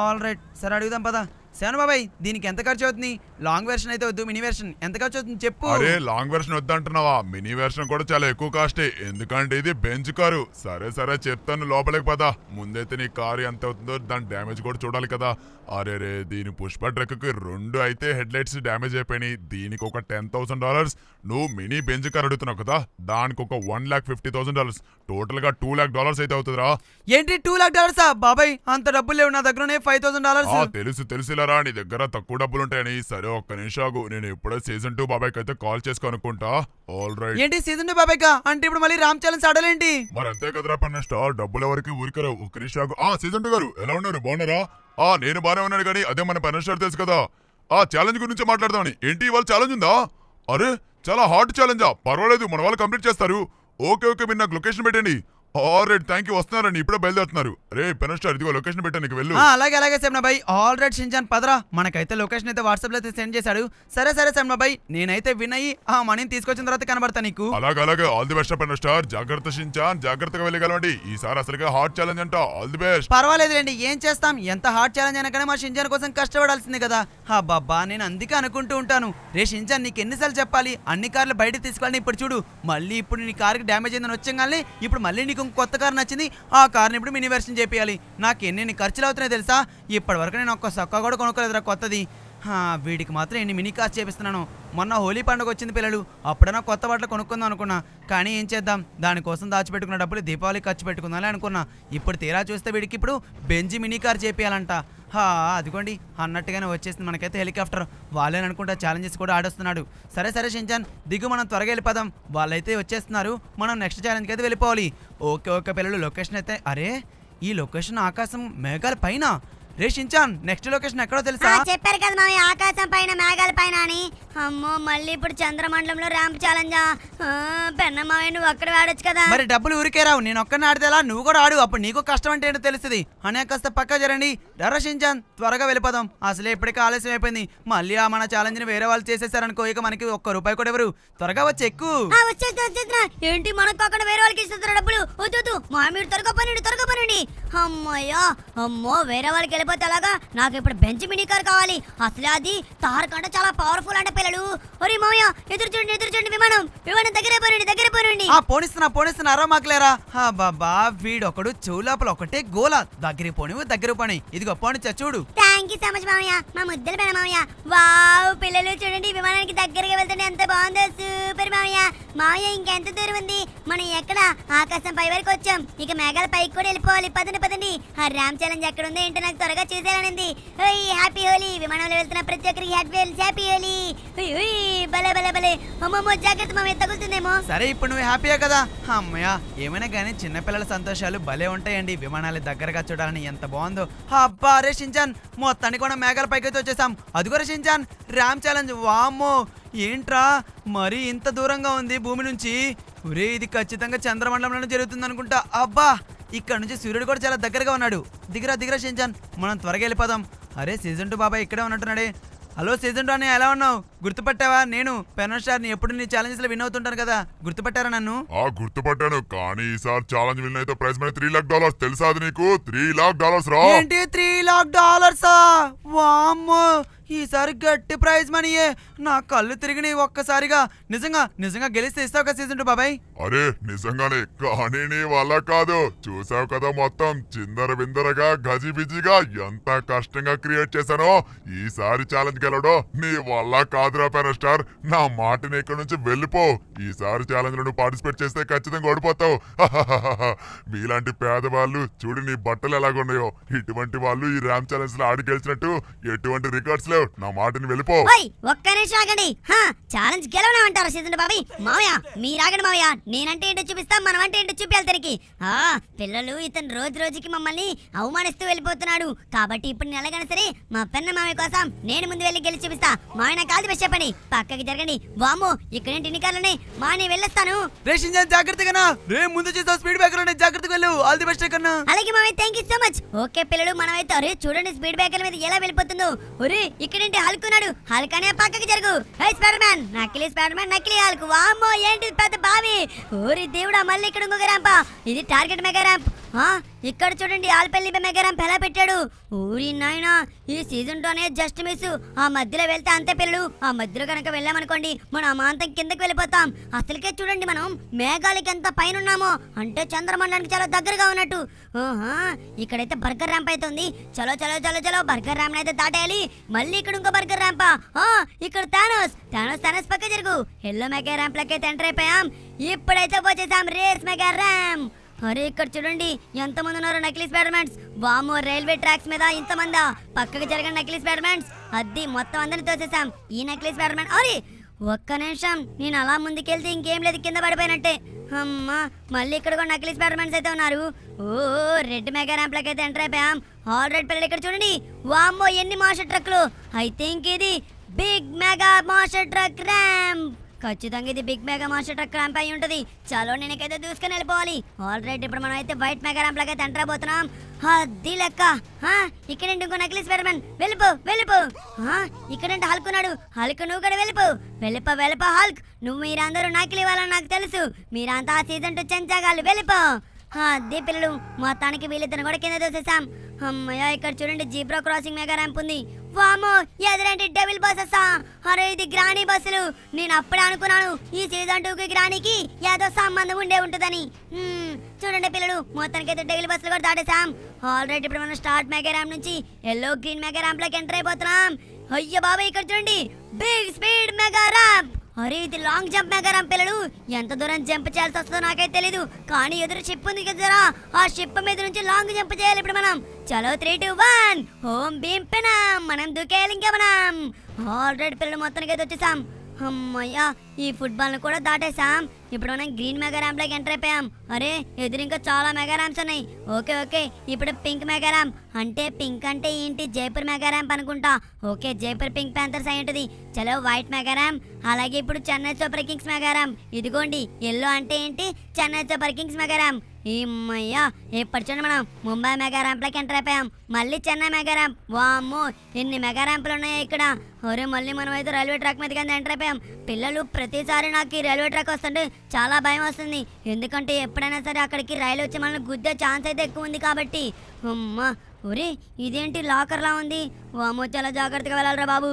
ఆల్ రైట్ సరే అడుగుదాం పదా శవన్ బాబాయ్ దీనికి ఎంత ఖర్చు అవుతుంది లాంగ్ వెర్షన్ అయితే వద్దు మినీ వెర్షన్ ఎంత ఖర్చు అవుతుంది చెప్పు అరే లాంగ్ వెర్షన్ వద్దంటున్నావా మినీ వెర్షన్ కూడా చాలా ఎక్కువ కాస్టే ఎందుకంటే ఇది బెంచ్ కారు సరే సరే చెప్తాను లోపలికి పదా ముందైతే నీ కారు ఎంత అవుతుందో దాని డ్యామేజ్ కూడా చూడాలి కదా అరే రే దీని పుష్ప ట్రక్కి రెండు అయితే హెడ్ లైట్స్ డ్యామేజ్ అయిపోయినాయి దీనికి ఒక టెన్ థౌసండ్ డాలర్స్ నువ్వు మినీ బెంజ్ కార్ అడుగుతున్నావు కదా దానికి ఒక one lakh fifty thousand dollars total గా టూ లాక్ డాలర్స్ అయితే అవుతుందిరా ఏంటి టూ ల్యాక్ డాలర్స్ బాబాయ్ అంత డబ్బులు లేవు నా దగ్గర ఫైవ్ థౌసండ్ డాలర్స్ తెలుసు రా నీ దగ్గర తక్కువ డబ్బులు ఉంటాయని సరే ఒక్క నిమిషం ఆగు నేను ఇప్పుడే సీజన్ టూ బాబాయ్ అయితే కాల్ చేసుకో అనుకుంటా ఆల్ రైట్ ఏంటి సీజన్ టూ బాబాయ్ అంటే ఇప్పుడు మళ్ళీ రామ్ ఛాలెంజ్ ఆడలేంటి మరి అంతే కదరా పన్న స్టార్ డబ్బులు ఎవరికి ఊరికరా ఒక్క నిమిషం ఆగు ఆ సీజన్ టూ గారు ఎలా ఉన్నారు బాగున్నారా ఆ నేను బానే ఉన్నాను కానీ అదే మన పన్న తెలుసు కదా ఆ ఛాలెంజ్ గురించి మాట్లాడదామని ఏంటి ఇవాళ ఛాలెంజ్ ఉందా అరే చాలా హార్డ్ ఛాలెంజా పర్వాలేదు మన వాళ్ళు కంప్లీట్ చేస్తారు ఓకే ఓకే మీరు నాకు లొకేషన్ పెట్టండి ఆల్రెడీ థ్యాంక్ యూ వస్తున్నారని ఇప్పుడే బయలుదేరుతున్నారు రే పెన్ స్టార్ ఇదిగో లొకేషన్ పెట్టా నీకు వెళ్ళు అలాగే అలాగే శమ్నబాయ్ ఆల్రెడీ షింజాన్ పదరా మనకైతే లొకేషన్ అయితే వాట్సాప్ లో అయితే సెండ్ చేశాడు సరే సరే శమ్నబాయ్ నేనైతే విన్ అయ్యి ఆ మనీని తీసుకొచ్చిన తర్వాత కనబడతా నీకు అలాగే అలాగే all the best pen star జాగ్రత్త షించాన్ జాగ్రత్తగా వెళ్ళగలవండి ఈసారి అసలుగా హార్ట్ ఛాలెంజ్ అంట ఆల్ ది బెస్ట్ పర్వాలేదు రండి ఏం చేస్తాం ఎంత హార్ట్ ఛాలెంజ్ అయినా కానీ మా షింజాన్ కోసం కష్టపడాల్సింది కదా అబ్బాబ్బా నేను అందుకే అనుకుంటూ ఉంటాను రే షింజాన్ నీకు ఎన్నిసార్లు చెప్పాలి అన్ని కార్లు బయట తీసుకోవాలని ఇప్పుడు చూడు మళ్ళీ ఇప్పుడు నీ కార్కి డ్యామేజ్ అయిందని వచ్చాం ఇప్పుడు మళ్ళీ నీకు కొత్త కార్ నచ్చింది ఆ కార్ని ఇప్పుడు మినీ వెర్షన్ చేయాలి నాకు ఎన్ని ఖర్చులు అవుతున్నాయి తెలుసా ఇప్పటివరకు నేను ఒక్క సొక్క కూడా కొనుక్కోలేదురా కొత్తది వీడికి మాత్రం ఎన్ని మినీ కార్స్ చేపిస్తున్నాను మొన్న హోలీ పండుగ వచ్చింది పిల్లలు అప్పుడైనా కొత్త బట్టలు కొనుక్కుందాం అనుకున్నా కానీ ఏం చేద్దాం దానికోసం దాచిపెట్టుకున్న డబ్బులు దీపావళి ఖర్చు పెట్టుకుందామని అనుకున్నా ఇప్పుడు తీరా చూస్తే వీడికి ఇప్పుడు బెంజి మినీ కార్ చేపియాలంట హా అదిగోండి అన్నట్టుగానే వచ్చేసింది మనకైతే హెలికాప్టర్ వాళ్ళేననుకుంటా ఛాలెంజెస్ కూడా ఆడొస్తున్నాడు సరే సరే షించాన్ దిగు మనం త్వరగా వెళ్ళిపోదాం వాళ్ళైతే వచ్చేస్తున్నారు మనం నెక్స్ట్ ఛాలెంజ్కి అయితే వెళ్ళిపోవాలి ఓకే ఓకే పిల్లలు లొకేషన్ అయితే అరే ఈ లొకేషన్ ఆకాశం మేఘాల పైన రేషించాన్ నెక్స్ట్ లొకేషన్ ఎక్కడో తెలుసా చెప్పారు కదా మా ఆకాశం పైన మేఘాల పైన అని అమ్మో మళ్ళీ ఇప్పుడు చంద్రమండలంలో ర్యాంప్ ఛాలెంజ్ పెన్న మావి నువ్వు అక్కడ ఆడొచ్చు కదా మరి డబ్బులు ఊరికే రావు నేను ఒక్కడిని ఆడితేలా నువ్వు కూడా ఆడు అప్పుడు నీకు కష్టం అంటే ఏంటో తెలుస్తుంది అనే కాస్త పక్క జరండి డరా త్వరగా వెళ్ళిపోదాం అసలే ఇప్పటికే ఆలస్యం అయిపోయింది మళ్ళీ ఆ మన ఛాలెంజ్ ని వేరే వాళ్ళు చేసేసారనుకో ఇక మనకి ఒక్క రూపాయి కూడా ఎవరు త్వరగా వచ్చి ఎక్కువ ఏంటి మనకు అక్కడ వేరే వాళ్ళకి ఇస్తున్నారు డబ్బులు వద్దు మీరు త్వరగా పని త్వరగా పని అమ్మయ్యా అమ్మో వేరే వాళ్ళకి వెళ్ళిపోతే అలాగా నాకు ఇప్పుడు బెంచ్ మినీ కార్ కావాలి అసలు అది తార్ కంటే చాలా పవర్ఫుల్ అంటే పిల్లలు ఒరే మామయ్య ఎదురు చూడండి ఎదురు చూడండి విమానం విమానం దగ్గరే పోనండి దగ్గరే పోనండి ఆ పోనిస్తున్నా పోనిస్తున్నా అరో మాకులేరా బాబా వీడొకడు చెవు లోపల ఒకటే గోల దగ్గర పోనివు దగ్గర పోని ఇదిగో పోనిచ్చా చూడు థ్యాంక్ యూ సో మచ్ మామయ్య మా ముద్దల పెడ మామయ్య వావ్ పిల్లలు చూడండి విమానానికి దగ్గరికి వెళ్తుంటే ఎంత బాగుందో సూపర్ మామయ్య మామయ్య ఇంకెంత దూరం ఉంది మనం ఎక్కడ ఆకాశం పై వరకు వచ్చాం ఇక మేఘాల పైకి కూడా వెళ్ళిపోవాలి పదండి పదండి ఆ రామ్ ఛాలెంజ్ ఎక్కడ ఉంది ఏంటో నాకు త్వరగా చేసేయాలనింది హ్యాపీ హోలీ విమానంలో వెళ్తున్న ప్రతి ఒక్కరికి హ్యాపీ హోలీ హ్యాపీ హోలీ బలే బలే భలే అమ్మమ్మ జాగ్రత్త మామ తగులుతుందేమో సరే ఇప్పుడు నువ్వు హ్యాపీయే కదా అమ్మయ్య ఏమైనా కానీ చిన్నపిల్లల సంతోషాలు భలే ఉంటాయండి విమానాలు దగ్గరగా చూడాలని ఎంత బాగుందో అబ్బా రే షించాన్ మొత్తాన్ని కూడా మేఘాల పైకి వచ్చేసాం అదిగో రే షించాన్ రామ్ ఛాలెంజ్ వామ్మో ఏంట్రా మరి ఇంత దూరంగా ఉంది భూమి నుంచి ఒరే ఇది ఖచ్చితంగా చంద్రమండలంలో జరుగుతుంది అనుకుంటా అబ్బా ఇక్కడ నుంచి సూర్యుడు కూడా చాలా దగ్గరగా ఉన్నాడు దిగరా దిగరా షించాన్ మనం త్వరగా వెళ్ళిపోదాం అరే సీజన్ టూ బాబాయ్ ఇక్కడే ఉన్నట్టున్నాడే హలో సీజన్ టూ అని ఎలా ఉన్నావు గుర్తుపట్టావా నేను స్టార్ ని ఎప్పుడు నీ ఛాలెంజ్ లో విన్ అవుతుంటాను కదా గుర్తుపట్టారా నన్ను ఆ గుర్తుపట్టాను కానీ ఈసారి ఛాలెంజ్ విన్ అయితే prize money three lakh dollars తెలుసా అది నీకు త్రీ లాక్ డాలర్స్ రా ఏంటి త్రీ లాక్ డాలర్స్ వామ్మో ఈసారి గట్టి ప్రైజ్ మనీయే నా కళ్ళు తిరిగిన ఒక్కసారిగా నిజంగా నిజంగా గెలిస్తే ఇస్తావు కదా సీజన్ బాబాయ్ అరే నిజంగానే కానీ నీ వల్ల కాదు చూసావు కదా మొత్తం చిందర బిందరగా గజిబిజిగా ఎంత కష్టంగా క్రియేట్ చేశానో ఈసారి ఛాలెంజ్ గెలవడం నీ వల్ల కాదురా స్టార్ నా మాటని ఇక్కడ నుంచి వెళ్ళిపో ఈసారి ఛాలెంజ్ నువ్వు పార్టిసిపేట్ చేస్తే ఖచ్చితంగా ఓడిపోతావు మీలాంటి పేదవాళ్ళు చూడు నీ బట్టలు ఎలాగున్నాయో ఇటువంటి వాళ్ళు ఈ ర్యామ్ ఛాలెంజ్ లో ఆడి గెలిచినట్టు ఎటువంటి రికార్డ్స్ లేదు నా మాటని వెళ్ళిపో ఒక్క నిమిషం ఆగండి హా ఛాలెంజ్ గెలవనామంటారు సీజన్ బాబాయ్ మావయ్య మీరాగండి మావయ్య నేనంటే ఏంటో చూపిస్తా మనం అంటే ఏంటో చూపించాలి తనకి ఆ పిల్లలు ఇతను రోజు రోజుకి మమ్మల్ని అవమానిస్తూ వెళ్ళిపోతున్నాడు కాబట్టి ఇప్పుడు నెలగైనా సరే మా పెన్న మామయ్య కోసం నేను ముందు వెళ్ళి గెలిచి చూపిస్తా మావయ్య నాకు కాదు చెప్పండి పక్కకి జరగండి బాము ఇక్కడేంటి ఎన్ని కార్లు మా నేను వెళ్ళొస్తాను రేషన్ జాగ్రత్తగా రే ముందు చేస్తా స్పీడ్ బ్రేకర్ ఉన్నాయి జాగ్రత్తగా వెళ్ళు ఆల్ ది బెస్ట్ కన్నా అలాగే మామయ్య thank you so much okay పిల్లలు మనమైతే అరే చూడండి స్పీడ్ బ్రేకర్ మీద ఎలా వెళ్ళిపోతుందో ఒరే ఇక్కడేంటి హాల్క్ ఉన్నాడు హాల్క్ అనే పక్కకి జరుగు హై స్పైడర్ మ్యాన్ నకిలీ స్పైడర్ మ్యాన్ నకిలీ హల్క్ వామ్మో ఏంటి పెద్ద బావి ఊరి దేవుడా మళ్ళీ ఇక్కడ ఇంకొక ర్యాంపా ఇది టార్గెట్ మెగా ర్యాంప్ ఇక్కడ చూడండి ఆల్పల్లి బెమ్మగారం ఎలా పెట్టాడు ఊరి నాయన ఈ సీజన్ సీజన్లోనే జస్ట్ మిస్ ఆ మధ్యలో వెళ్తే అంతే పిల్లలు ఆ మధ్యలో కనుక వెళ్ళామనుకోండి మనం అమాంతం కిందకి వెళ్ళిపోతాం అసలుకే చూడండి మనం మేఘాలకి ఎంత పైన ఉన్నామో అంటే చంద్రమండలానికి చాలా దగ్గరగా ఉన్నట్టు ఓహా ఇక్కడైతే బర్గర్ ర్యాంప్ అయితే ఉంది చలో చలో చలో చలో బర్గర్ ర్యాంప్ అయితే దాటేయాలి మళ్ళీ ఇక్కడ ఇంకో బర్గర్ ర్యాంప్ ఇక్కడ థానోస్ థానోస్ థానోస్ పక్క జరుగు ఎల్లో మెగా లకైతే ఎంటర్ అయిపోయాం ఇప్పుడైతే వచ్చేసాం రేస్ మెగా ర్యాంప్ అరే ఇక్కడ చూడండి ఎంతమంది ఉన్నారు నకిలీ స్పైడర్మెంట్స్ వాము రైల్వే ట్రాక్స్ మీద ఇంతమందా పక్కకి జరిగిన నకిలీ స్పైడర్మెంట్స్ అద్ది మొత్తం అందరిని తోసేసాం ఈ నకిలీ స్పైడర్మెంట్ అరే ఒక్క నిమిషం నేను అలా ముందుకెళ్తే ఇంకేం లేదు కింద పడిపోయినట్టే అమ్మా మళ్ళీ ఇక్కడ కూడా నకిలీ స్పైడర్మెంట్స్ అయితే ఉన్నారు ఓ రెడ్ మెగా ర్యాంప్లకి అయితే ఎంటర్ అయిపోయాం ఆల్ రెడ్ పిల్లలు ఇక్కడ చూడండి వామ్మో ఎన్ని మాస్టర్ ట్రక్లు అయితే ఇంకేది big mega master truck ramp ఖచ్చితంగా ఇది big mega master truck ramp అయి ఉంటుంది చాలా నేనకైతే దూసుకొని వెళ్ళిపోవాలి ఆల్రెడీ ఇప్పుడు మనం అయితే వైట్ మెగా ర్యాంప్ లాగా ఎంటర్ పోతున్నాం అద్దీ లెక్క ఇక్కడ ఇంకో నకిలీ స్పైడర్మన్ వెళ్ళిపో వెళ్ళిపో ఇక్కడంటే హల్క్ ఉన్నాడు హల్క్ నువ్వు కూడా వెళ్ళిపో వెళ్ళిపో వెళ్ళిపో హల్క్ నువ్వు మీరందరూ నకిలీ ఇవ్వాలని నాకు తెలుసు మీరంతా ఆ సీజన్ టూ చెంచగాళ్ళు వెళ్ళిపో అద్దీ పిల్లలు మొత్తానికి వీళ్ళిద్దరు కూడా కింద దూసేసాం అమ్మయ్య ఇక్కడ చూడండి జీబ్రా క్రాసింగ్ మెగా ర్యాంప్ ఉంది వామో ఎదురంటే డెవిల్ బస్సెస్ అరే ఇది గ్రానీ బస్సులు నేను అప్పుడే అనుకున్నాను ఈ సీజన్ కి గ్రానికి ఏదో సంబంధం ఉండే ఉంటుందని చూడండి పిల్లలు మొత్తానికి మొత్తానికైతే డబుల్ బస్సులు కూడా దాటేసాం ఆల్రెడీ ఇప్పుడు మనం స్టార్ట్ మెగా ర్యాంప్ నుంచి ఎల్లో గ్రీన్ మెగా లోకి ఎంటర్ అయిపోతున్నాం అయ్య బాబాయ్ ఇక్కడ చూడండి బిగ్ స్పీడ్ మెగా ర్యాంప్ అరే ఇది లాంగ్ జంప్ ఎగరం పిల్లలు ఎంత దూరం జంప్ చేయాల్సి వస్తుందో నాకైతే తెలీదు కానీ ఎదురు షిప్ ఉంది కదరా ఆ షిప్ మీద నుంచి లాంగ్ జంప్ చేయాలి ఇప్పుడు మనం చలో త్రీ టూ వన్ హోమ్ బీమ్ పెనం మనం దూకేయాలి ఇంకా మనం ఆల్రెడీ పిల్లలు మొత్తానికి అయితే వచ్చేసాం అమ్మయ్యా ఈ ఫుట్బాల్ ను కూడా దాటేశాం ఇప్పుడు మనం గ్రీన్ మెగా లోకి ఎంటర్ అయిపోయాం అరే ఎదురు ఇంకా చాలా మెగా ర్యాంప్స్ ఉన్నాయి ఓకే ఓకే ఇప్పుడు పింక్ మెగా ర్యాంప్ అంటే పింక్ అంటే ఏంటి జైపూర్ మెగా ర్యాంప్ అనుకుంటా ఓకే జైపూర్ పింక్ ప్యాంథర్స్ అయ్యింటుంది చలో వైట్ మెగా ర్యాంప్ అలాగే ఇప్పుడు Chennai Super Kings mega ramp ఇదిగోండి ఎల్లో అంటే ఏంటి Chennai Super Kings mega ramp అమ్మయ్యా ఇప్పుడు చూడండి మనం ముంబై మెగా ర్యాంప్లకి ఎంటర్ అయిపోయాం మళ్ళీ చెన్నై మెగా ర్యాంప్ వామ్మో ఎన్ని మెగా ర్యాంపులు ఉన్నాయి ఇక్కడ ఒరే మళ్ళీ మనం అయితే రైల్వే ట్రాక్ మీద కింద ఎంటర్ అయిపోయాం పిల్లలు ప్రతిసారి నాకు ఈ రైల్వే ట్రాక్ వస్తుంటే చాలా భయం వస్తుంది ఎందుకంటే ఎప్పుడైనా సరే అక్కడికి రైలు వచ్చి మనల్ని గుద్దే ఛాన్స్ అయితే ఎక్కువ ఉంది కాబట్టి అమ్మా ఒరే ఇదేంటి లాకర్లా ఉంది వామో చాలా జాగ్రత్తగా వెళ్ళాలరా బాబు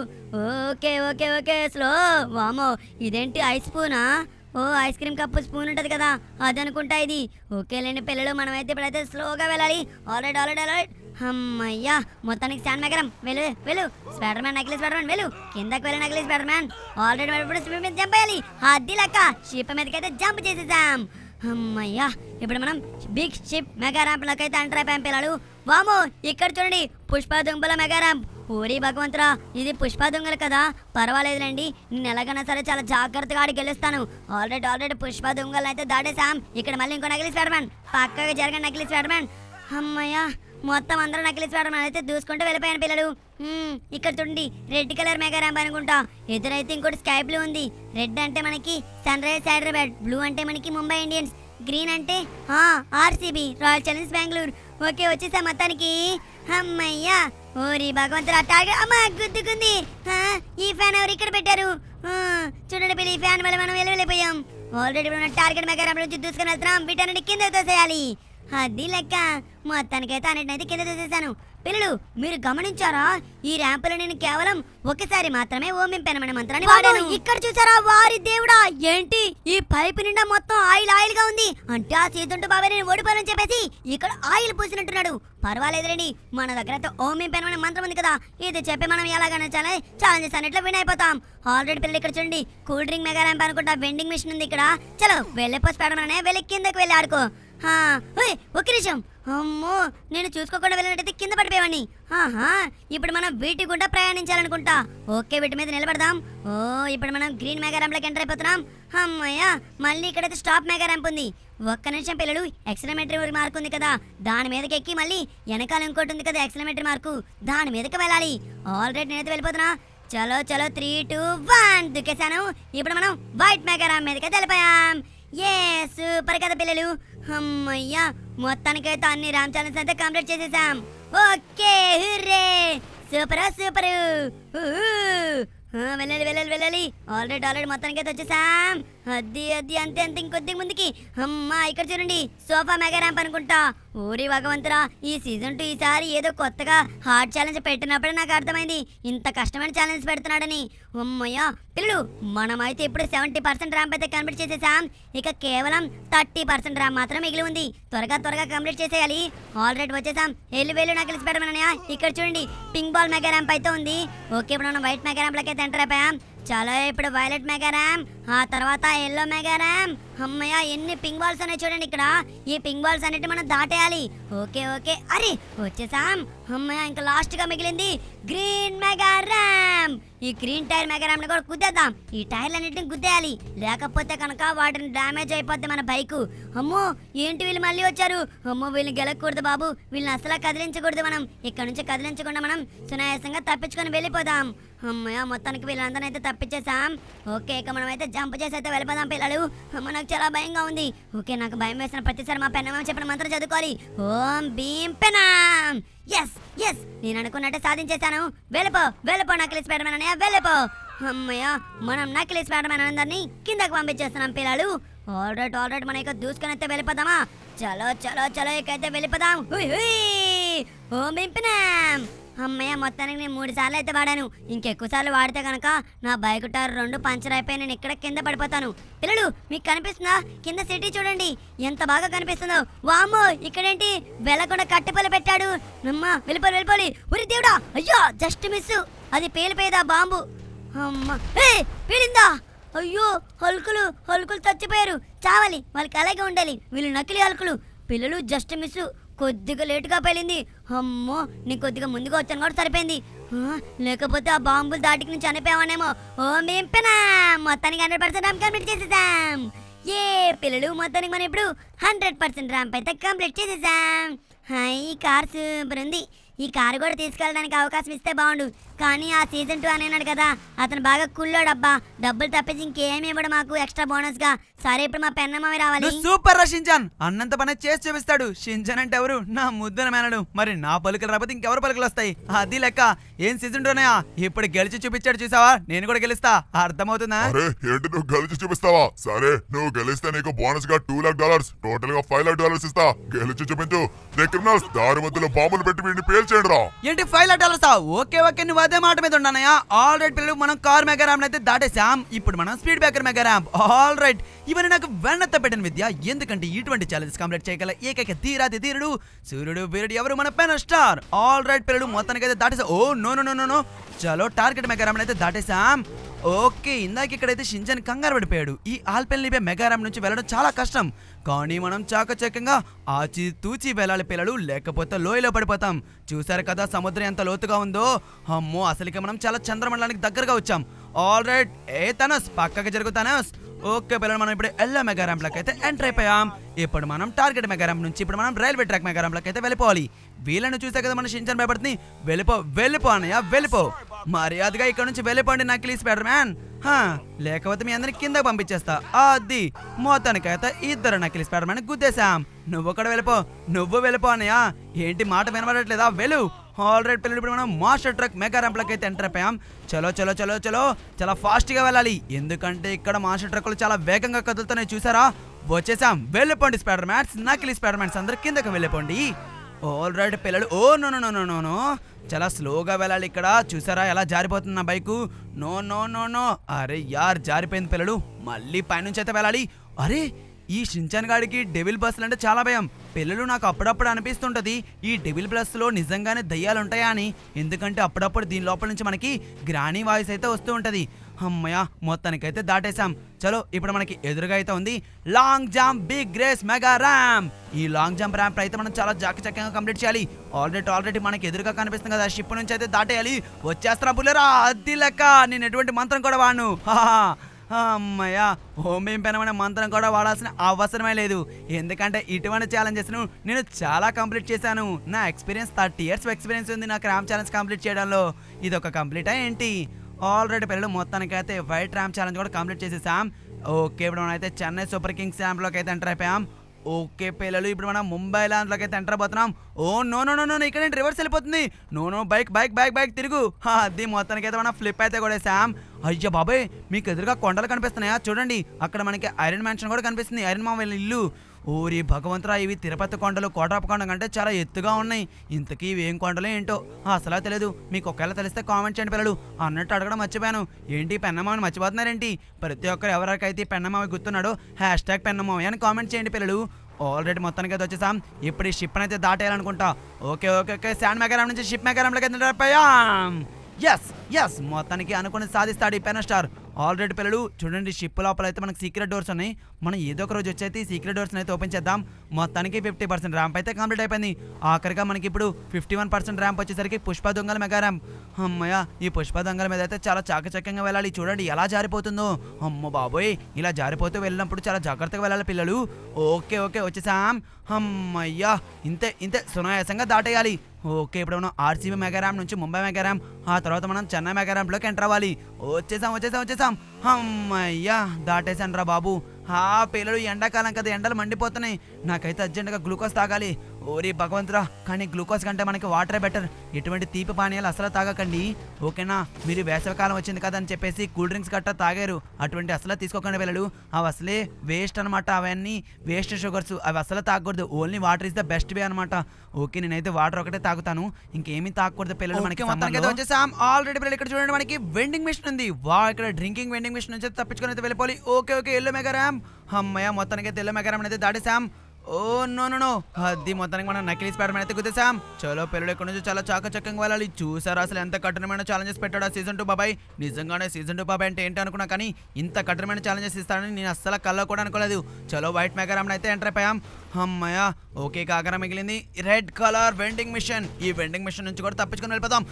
ఓకే ఓకే ఓకే స్లో వామో ఇదేంటి ఐస్ స్పూనా ఓ ఐస్ క్రీమ్ కప్పు స్పూన్ ఉంటుంది కదా అది అనుకుంటా ఇది ఓకే లేని పిల్లలు మనమైతే ఇప్పుడైతే స్లోగా వెళ్ళాలి ఆల్రెడీ ఆల్రెడీ ఆల్రెడీ అమ్మయ్యా మొత్తానికి స్టాండ్ నగరం వెళ్ళు వెళ్ళు sweater man necklace sweater man వెళ్ళు కిందకి వెళ్ళి నెక్లెస్ స్వెటర్ మ్యాన్ ఆల్రెడీ మీద జంప్ అయ్యాలి అది లెక్క మీదకి మీదకైతే జంప్ చేసేసాం అమ్మయ్యా ఇప్పుడు మనం బిగ్ షిప్ మెగా ర్యాంప్ లకైతే అంటరా పిల్లలు వాము ఇక్కడ చూడండి పుష్ప దుంపల మెగా ర్యాంప్ ఓరి భగవంతురా ఇది పుష్ప దొంగలు కదా పర్వాలేదులేండి నేను ఎలాగైనా సరే చాలా జాగ్రత్తగా ఆడి గెలుస్తాను ఆల్రెడీ ఆల్రెడీ పుష్ప దొంగలు అయితే దాడేశాం ఇక్కడ మళ్ళీ ఇంకో నకిలీ స్పెడమాన్ పక్కగా జరగని నకిలీ స్పెడమాన్ అమ్మయ్యా మొత్తం అందరూ నకిలీ మన అయితే దూసుకుంటూ వెళ్ళిపోయాను పిల్లలు ఇక్కడ చూడండి రెడ్ కలర్ మెగా ర్యాంప్ అనుకుంటా ఎదురైతే ఇంకోటి స్కై బ్లూ ఉంది రెడ్ అంటే మనకి సన్ రైజ్ హైదరాబాద్ బ్లూ అంటే మనకి ముంబై ఇండియన్స్ గ్రీన్ అంటే RCB Royal Challengers Bengaluru okay వచ్చేసా మొత్తానికి అమ్మయ్యా ఓరి భగవంతుడు ఆ టార్గెట్ గుద్దుకుంది ఈ ఫ్యాన్ ఎవరు ఇక్కడ పెట్టారు చూడండి పిల్లి ఈ ఫ్యాన్ వల్ల మనం వెళ్ళి వెళ్ళిపోయాం ఆల్రెడీ టార్గెట్ మెగా ర్యాంప్ నుంచి దూసుకొని వెళ్తున్నాం వీటన్నిటి కింద చేయాలి అది లెక్క మొత్తానికైతే అన్నిటినైతే కింద చేసేసాను పిల్లలు మీరు గమనించారా ఈ ర్యాంపులు నేను కేవలం ఒకసారి మాత్రమే ఓమింపానమనే మంత్రాన్ని వాడాను ఇక్కడ చూసారా వారి దేవుడా ఏంటి ఈ పైపు నిండా మొత్తం ఆయిల్ ఆయిల్ గా ఉంది అంటే ఆ సీతుంటు బాబా నేను ఓడిపోయానని చెప్పేసి ఇక్కడ ఆయిల్ పూసినట్టున్నాడు పర్వాలేదులేండి మన దగ్గర అయితే ఓమింపానమనే మంత్రం ఉంది కదా ఇది చెప్పి మనం ఎలాగైనా చాలా ఛాలెంజెస్ అన్నిట్లో విన్ అయిపోతాం ఆల్రెడీ పిల్లలు ఇక్కడ చూడండి కూల్ డ్రింక్ మెగా ర్యాంప్ అనుకుంటా వెండింగ్ మిషన్ ఉంది ఇక్కడ చలో వెళ్ళే పెడమనే వెళ్ళి కిందకి వెళ్ళి ఆడుకో ఒక్క నిమిషం అమ్మో నేను చూసుకోకుండా వెళ్ళినట్టయితే కింద పడిపోయేవాడిని ఆహా ఇప్పుడు మనం వీటి గుండా ప్రయాణించాలనుకుంటా ఓకే వీటి మీద నిలబడదాం ఓ ఇప్పుడు మనం గ్రీన్ మెగా ర్యాంప్లోకి ఎంటర్ అయిపోతున్నాం అమ్మయ్య మళ్ళీ ఇక్కడైతే స్టాప్ మెగా ర్యాంప్ ఉంది ఒక్క నిమిషం పిల్లలు ఎక్సలమేటరీ మార్క్ ఉంది కదా దాని మీదకి ఎక్కి మళ్ళీ వెనకాల ఇంకోటి ఉంది కదా ఎక్సలమేటరీ మార్కు దాని మీదకి వెళ్ళాలి ఆల్రెడీ నేనైతే వెళ్ళిపోతున్నా చలో చలో త్రీ టూ వన్ దుక్కేశాను ఇప్పుడు మనం వైట్ మెగా ర్యాంప్ మీదకి వెళ్ళిపోయాం ఏ సూపర్ కదా పిల్లలు అమ్మయ్యా మొత్తానికైతే అన్ని రామ్ ఛానల్స్ అయితే కంప్లీట్ చేసేసాం ఓకే హుర్రే సూపరా సూపరు వెళ్ళాలి వెళ్ళాలి వెళ్ళాలి ఆల్రెడీ ఆల్రెడీ మొత్తానికైతే వచ్చేసాం అది అది అంతే అంతే ఇంకొద్ది ముందుకి అమ్మా ఇక్కడ చూడండి సోఫా మెగా ర్యాంప్ అనుకుంటా ఊరి భగవంతురా ఈ సీజన్ టూ ఈసారి ఏదో కొత్తగా హార్డ్ ఛాలెంజ్ పెట్టినప్పుడే నాకు అర్థమైంది ఇంత కష్టమైన ఛాలెంజ్ పెడుతున్నాడని అమ్మయ్యా పిల్లలు మనమైతే ఇప్పుడు సెవెంటీ పర్సెంట్ ర్యాంప్ అయితే కంప్లీట్ చేసేసాం ఇక కేవలం థర్టీ పర్సెంట్ ర్యాంప్ మాత్రం మిగిలి ఉంది త్వరగా త్వరగా కంప్లీట్ చేసేయాలి ఆల్రెడీ వచ్చేసాం వెళ్ళి వెళ్ళి నాకు కలిసి పెట్టమనయా ఇక్కడ చూడండి పింక్ బాల్ మెగా ర్యాంప్ అయితే ఉంది ఓకే ఇప్పుడు మనం వైట్ మెగా లకైతే ఎంటర్ అయిపోయాం చాలా ఇప్పుడు వైలెట్ మెగా ర్యాంప్ ఆ తర్వాత ఎల్లో మెగారామ్ అమ్మయ్య ఎన్ని పింక్ బాల్స్ ఉన్నాయి చూడండి ఇక్కడ ఈ పింక్ బాల్స్ అనేటి మనం దాటేయాలి ఓకే ఓకే అరే వచ్చేసాం అమ్మయ్య ఇంకా లాస్ట్ గా మిగిలింది గ్రీన్ మెగారామ్ ఈ గ్రీన్ టైర్ మెగారామ్ ని కూడా గుద్దేద్దాం ఈ అన్నింటిని గుద్దేయాలి లేకపోతే కనుక వాటిని డ్యామేజ్ అయిపోద్ది మన బైక్ అమ్మో ఏంటి వీళ్ళు మళ్ళీ వచ్చారు అమ్మో వీళ్ళు గెలకూడదు బాబు వీళ్ళని అసలు కదిలించకూడదు మనం ఇక్కడ నుంచి కదిలించకుండా మనం సునాయాసంగా తప్పించుకొని వెళ్ళిపోదాం అమ్మయ్య మొత్తానికి వీళ్ళందరినీ అయితే తప్పించేసాం ఓకే ఇక అయితే జంప్ చేసి అయితే వెళ్ళిపోదాం పిల్లలు నాకు చాలా భయంగా ఉంది ఓకే నాకు భయం వేసిన ప్రతిసారి మా పెన్నమ్మ చెప్పిన మంత్రం చదువుకోవాలి ఓం భీం పెనాం ఎస్ ఎస్ నేను అనుకున్నట్టే సాధించేశాను వెళ్ళిపో వెళ్ళిపో నకిలీ స్పైడర్ వెళ్ళిపో అమ్మయ్య మనం నకిలీ స్పైడర్ అందరినీ కిందకు పంపించేస్తున్నాం పిల్లలు ఆల్రెడీ ఆల్రెడీ మనం ఇక్కడ దూసుకొని అయితే వెళ్ళిపోదామా చలో చలో చలో ఇకైతే వెళ్ళిపోదాం ఓం భీం పెనాం అమ్మయ్య మొత్తానికి నేను మూడు సార్లు అయితే వాడాను ఇంకెక్కువ సార్లు వాడితే కనుక నా బైక్ టైర్ రెండు పంచర్ అయిపోయి నేను ఇక్కడ కింద పడిపోతాను పిల్లలు మీకు కనిపిస్తుందా కింద సిటీ చూడండి ఎంత బాగా కనిపిస్తుందో వామో ఇక్కడేంటి వెళ్ళకుండా కట్టెపల్లి పెట్టాడు అమ్మ వెళ్ళిపోయి వెళ్ళిపోయి ఉరి దేవుడా అయ్యో జస్ట్ మిస్ అది పేలిపోయేదా బాంబు అమ్మ ఏ పేలిందా అయ్యో హల్కులు హల్కులు చచ్చిపోయారు చావాలి వాళ్ళకి అలాగే ఉండాలి వీళ్ళు నకిలీ హల్కులు పిల్లలు జస్ట్ మిస్ కొద్దిగా లేటుగా పేలింది అమ్మో నీ కొద్దిగా ముందుగా వచ్చాను కూడా సరిపోయింది లేకపోతే ఆ బాంబులు దాటికి నుంచి చనిపోయామనేమో ఓ మేం పెనా మొత్తానికి హండ్రెడ్ పర్సెంట్ కంప్లీట్ చేసేసాం ఏ పిల్లలు మొత్తానికి మనం ఇప్పుడు హండ్రెడ్ పర్సెంట్ ర్యాంప్ అయితే కంప్లీట్ చేసేసాం ఈ కార్ సూపర్ ఉంది ఈ కారు కూడా తీసుకెళ్ళడానికి అవకాశం ఇస్తే బాగుండు కానీ ఆ సీజన్ టూ అన్నాడు కదా అతను బాగా కుల్లోడబ్బా డబ్బులు తప్పించి ఇంకేమి ఇవ్వడు మాకు ఎక్స్ట్రా బోనస్ గా సరే ఇప్పుడు మా పెన్నమ్మ రావాలి సూపర్ రా షింజాన్ అన్నంత పని చేసి చూపిస్తాడు షింజాన్ అంటే ఎవరు నా ముద్దున మేనడు మరి నా పలుకులు రాబోతే ఇంకెవరు పలుకులు వస్తాయి అది లెక్క ఏం సీజన్ టూనయా ఇప్పుడు గెలిచి చూపించాడు చూసావా నేను కూడా గెలుస్తా అర్థమవుతుందా ఏంటి నువ్వు గెలిచి చూపిస్తావా సరే నువ్వు గెలిస్తే నీకు బోనస్ గా టూ లాక్ డాలర్స్ టోటల్ గా ఫైవ్ లాక్ డాలర్స్ ఇస్తా గెలిచి చూపించు క్రిమినల్స్ దారి మధ్యలో బాంబులు పెట్టి వీడిని ఏంటి five lakh dollars okay okay నువ్వు అదే మాట మీద ఉండనయా ఆల్ రైట్ పిల్లలు మనం కార్ మెగా ర్యాంప్ అయితే దాటేసాం ఇప్పుడు మనం speed breaker mega ramp all right ఇవన్నీ నాకు వెన్నెత్త పెట్టిన విద్య ఎందుకంటే ఇటువంటి ఛాలెంజ్ కంప్లీట్ చేయగల ఏకైక తీరాది తీరుడు సూర్యుడు వీరుడు ఎవరు మన పైన స్టార్ ఆల్ రైట్ పిల్లలు మొత్తానికి అయితే దాటేసా oh no no no no చలో టార్గెట్ మెగా ర్యాంప్ అయితే దాటేసాం ఓకే ఇందాక ఇక్కడైతే షింజన్ కంగారు పడిపోయాడు ఈ ఆల్పెన్ లిపే మెగా ర్యాంప్ నుంచి వెళ్ళడం చాలా కష్టం కానీ మనం చాకచక్యంగా తూచి వెళ్ళాలి పిల్లలు లేకపోతే లోయలో పడిపోతాం చూశారు కదా సముద్రం ఎంత లోతుగా ఉందో అమ్మో అసలుకి మనం చాలా చంద్రమండలానికి దగ్గరగా వచ్చాం ఆల్ రైట్ ఏ తనస్ పక్కకి జరుగుతానస్ ఓకే పిల్లలు మనం ఇప్పుడు ఎల్లా మెగా ర్యాంప్లోకి అయితే ఎంటర్ అయిపోయాం ఇప్పుడు మనం టార్గెట్ మెగా ర్యాంప్ నుంచి ఇప్పుడు మనం రైల్వే ట్రాక్ మెగా ర్యాంప్లోకి అయితే వెళ్ళిపోవాలి వీళ్ళని చూస్తే కదా మన షించాన్ భయపడుతుంది వెళ్ళిపో వెళ్ళిపో అన్నయ్య వెళ్ళిపో మర్యాదగా ఇక్కడ నుంచి వెళ్ళిపోండి నకిలీ స్పైడర్ మ్యాన్ లేకపోతే మీ అందరిని కింద పంపించేస్తా అది మొత్తానికైతే ఇద్దరు నకిలీ స్పైడర్ మ్యాన్ గుద్దేశాం నువ్వు ఒక్కడ వెళ్ళిపో నువ్వు వెళ్ళిపో అన్నయ్య ఏంటి మాట వినబడట్లేదా వెళ్ళు ఆల్రెడీ పిల్లలు ఇప్పుడు మనం మాస్టర్ ట్రక్ మెగా ర్యాంప్లకి అయితే ఎంటర్ అయిపోయాం చలో చలో చలో చలో చాలా ఫాస్ట్గా వెళ్ళాలి ఎందుకంటే ఇక్కడ మాస్టర్ ట్రక్కులు చాలా వేగంగా కదులుతున్నాయి చూసారా వచ్చేసాం వెళ్ళిపోండి స్పైడర్ మ్యాన్స్ నకిలీ స్పైడర్ మ్యాన్స్ అందరు కిందకి వెళ్ళిపోండి ఆల్ రైట్ పిల్లలు oh no no no no no చాలా స్లోగా వెళ్ళాలి ఇక్కడ చూసారా ఎలా జారిపోతుంది నా bike no no no no అరే యార్ జారిపోయింది పిల్లలు మళ్ళీ పైనుంచి అయితే వెళ్ళాలి అరే ఈ షించాన్ గాడికి డెవిల్ బస్సులు అంటే చాలా భయం పిల్లలు నాకు అప్పుడప్పుడు అనిపిస్తుంటుంది ఈ డెవిల్ బస్సులో నిజంగానే దయ్యాలు ఉంటాయా అని ఎందుకంటే అప్పుడప్పుడు దీని లోపల నుంచి మనకి గ్రాని వాయిస్ అయితే వస్తూ ఉంటుంది అమ్మయ్య మొత్తానికైతే దాటేశాం చలో ఇప్పుడు మనకి ఎదురుగా అయితే ఉంది long jump big grace mega ramp ఈ లాంగ్ జంప్ ర్యాంప్ అయితే మనం చాలా జాకచక్యంగా కంప్లీట్ చేయాలి ఆల్రెడీ ఆల్రెడీ మనకి ఎదురుగా కనిపిస్తుంది కదా షిప్ నుంచి అయితే దాటేయాలి వచ్చేస్తారా బుల్లెరా అది లెక్క నేను ఎటువంటి మంత్రం కూడా వాడు అమ్మయ్య హోమేం పెనమనే మంత్రం కూడా వాడాల్సిన అవసరమే లేదు ఎందుకంటే ఇటువంటి ఛాలెంజెస్ను నేను చాలా కంప్లీట్ చేశాను నా ఎక్స్పీరియన్స్ థర్టీ ఇయర్స్ ఎక్స్పీరియన్స్ ఉంది నా క్రామ్ ఛాలెంజ్ కంప్లీట్ చేయడంలో ఇది ఒక కంప్లీటా ఏంటి ఆల్రెడీ పిల్లలు మొత్తానికైతే వైట్ ర్యామ్ ఛాలెంజ్ కూడా కంప్లీట్ చేసేసాం ఓకే ఇప్పుడు మనం అయితే చెన్నై సూపర్ కింగ్స్ ర్యాంప్లోకి అయితే ఎంటర్ అయిపోయాం ఓకే పిల్లలు ఇప్పుడు మనం ముంబై ల్యాండ్లోకి అయితే ఎంటర్ అయిపోతున్నాం oh no no no no ఇక్కడ రివర్స్ వెళ్ళిపోతుంది no no bike bike bike bike తిరుగు అది మొత్తానికి అయితే మనం ఫ్లిప్ అయితే కొడేసాం అయ్యో బాబాయ్ మీకు ఎదురుగా కొండలు కనిపిస్తున్నాయా చూడండి అక్కడ మనకి ఐరన్ మ్యాన్షన్ కూడా కనిపిస్తుంది ఐరన్ మామ ఇల్లు ఊరి భగవంతురా ఇవి తిరుపతి కొండలు కోటాప కొండ కంటే చాలా ఎత్తుగా ఉన్నాయి ఇంతకీ ఏం కొండలు ఏంటో అసలా తెలియదు మీకు ఒకవేళ తెలిస్తే కామెంట్ చేయండి పిల్లలు అన్నట్టు అడగడం మర్చిపోయాను ఏంటి పెన్నమామని మర్చిపోతున్నారేంటి ప్రతి ఒక్కరు ఎవరికైతే పెన్నమామ గుర్తున్నాడో హ్యాష్ ట్యాగ్ పెన్నమామ అని కామెంట్ చేయండి పిల్లలు ఆల్రెడీ మొత్తానికి అయితే వచ్చేసాం ఇప్పుడు ఈ షిప్ అయితే దాటేయాలనుకుంటా okay okay okay sand mega ram నుంచి షిప్ మెగారామ్లోకి వెళ్ళిపోయాం ఎస్ ఎస్ మొత్తానికి అనుకుని సాధిస్తాడు ఈ పెన్ స్టార్ ఆల్రెడీ పిల్లలు చూడండి షిప్ లోపల అయితే మనకి సీక్రెట్ డోర్స్ ఉన్నాయి మనం ఏదో ఒక రోజు వచ్చైతే సీక్రెట్ డోర్స్ అయితే ఓపెన్ చేద్దాం మొత్తానికి ఫిఫ్టీ పర్సెంట్ ర్యాంప్ అయితే కంప్లీట్ అయిపోయింది ఆఖరిగా మనకి ఇప్పుడు ఫిఫ్టీ వన్ పర్సెంట్ ర్యాంప్ వచ్చేసరికి పుష్ప దొంగల మెగా ర్యాంప్ అమ్మయ్య ఈ పుష్ప దొంగల మీద అయితే చాలా చాకచక్యంగా వెళ్ళాలి చూడండి ఎలా జారిపోతుందో అమ్మ బాబోయ్ ఇలా జారిపోతూ వెళ్ళినప్పుడు చాలా జాగ్రత్తగా వెళ్ళాలి పిల్లలు ఓకే ఓకే వచ్చేసాం అమ్మయ్యా ఇంతే ఇంతే సునాయాసంగా దాటేయాలి ఓకే ఇప్పుడు మనం ఆర్సీబీ మెగారామ్ నుంచి ముంబై మెగారామ్ ఆ తర్వాత మనం చెన్నై మెగారామ్లోకి ఎంటర్ అవ్వాలి వచ్చేసాం వచ్చేసాం వచ్చేసాం అమ్మయ్యా దాటేసాను రా బాబు ఆ పిల్లలు ఎండాకాలం కదా ఎండలు మండిపోతున్నాయి నాకైతే అర్జెంటుగా గ్లూకోజ్ తాగాలి ఓరే భగవంతురా కానీ గ్లూకోజ్ కంటే మనకి వాటర్ బెటర్ ఎటువంటి తీపి పానీయాలు అసలు తాగకండి ఓకేనా మీరు కాలం వచ్చింది కదా అని చెప్పేసి కూల్ డ్రింక్స్ గట్టా తాగారు అటువంటి అసలు తీసుకోకండి వెళ్ళడు అవి అసలే వేస్ట్ అనమాట అవన్నీ వేస్ట్ షుగర్స్ అవి అసలు తాగకూడదు only water is the best way అనమాట ఓకే నేనైతే వాటర్ ఒకటే తాగుతాను ఇంకేమీ తాగకూడదు పిల్లలు మనకి ఆల్రెడీ ఇక్కడ చూడండి మనకి వెండింగ్ మిషన్ ఉంది వా ఇక్కడ డ్రింకింగ్ వెండింగ్ మిషన్ నుంచి తప్పించుకొని అయితే వెళ్ళిపోయి okay okay yellow mega ram అమ్మయ్య మొత్తానికి అయితే ఎల్లో మెగా ర్యామ్ అయితే దాటేసాం ఓ నో నో అది మొత్తానికి మనం నకిలీ స్పైడర్ మ్యాన్ అయితే కుదేశాం చలో పిల్లలు ఇక్కడ నుంచి చాలా చాకచక్యంగా వెళ్ళాలి చూసారా అసలు ఎంత కఠినమైన ఛాలెంజెస్ పెట్టాడు ఆ సీజన్ టూ బాబాయ్ నిజంగానే సీజన్ టూ బాబాయ్ అంటే ఏంటి అనుకున్నా కానీ ఇంత కఠినమైన ఛాలెంజెస్ ఇస్తానని నేను అస్సలు కల్లో కూడా అనుకోలేదు చలో వైట్ మేకర్ అయితే ఎంటర్ అయిపోయాం అమ్మాయా ఓకే కాకర మిగిలింది రెడ్ కలర్ వెండింగ్ మిషన్ ఈ వెండింగ్ మిషన్ నుంచి కూడా తప్పించుకుని వెళ్ళిపోతాం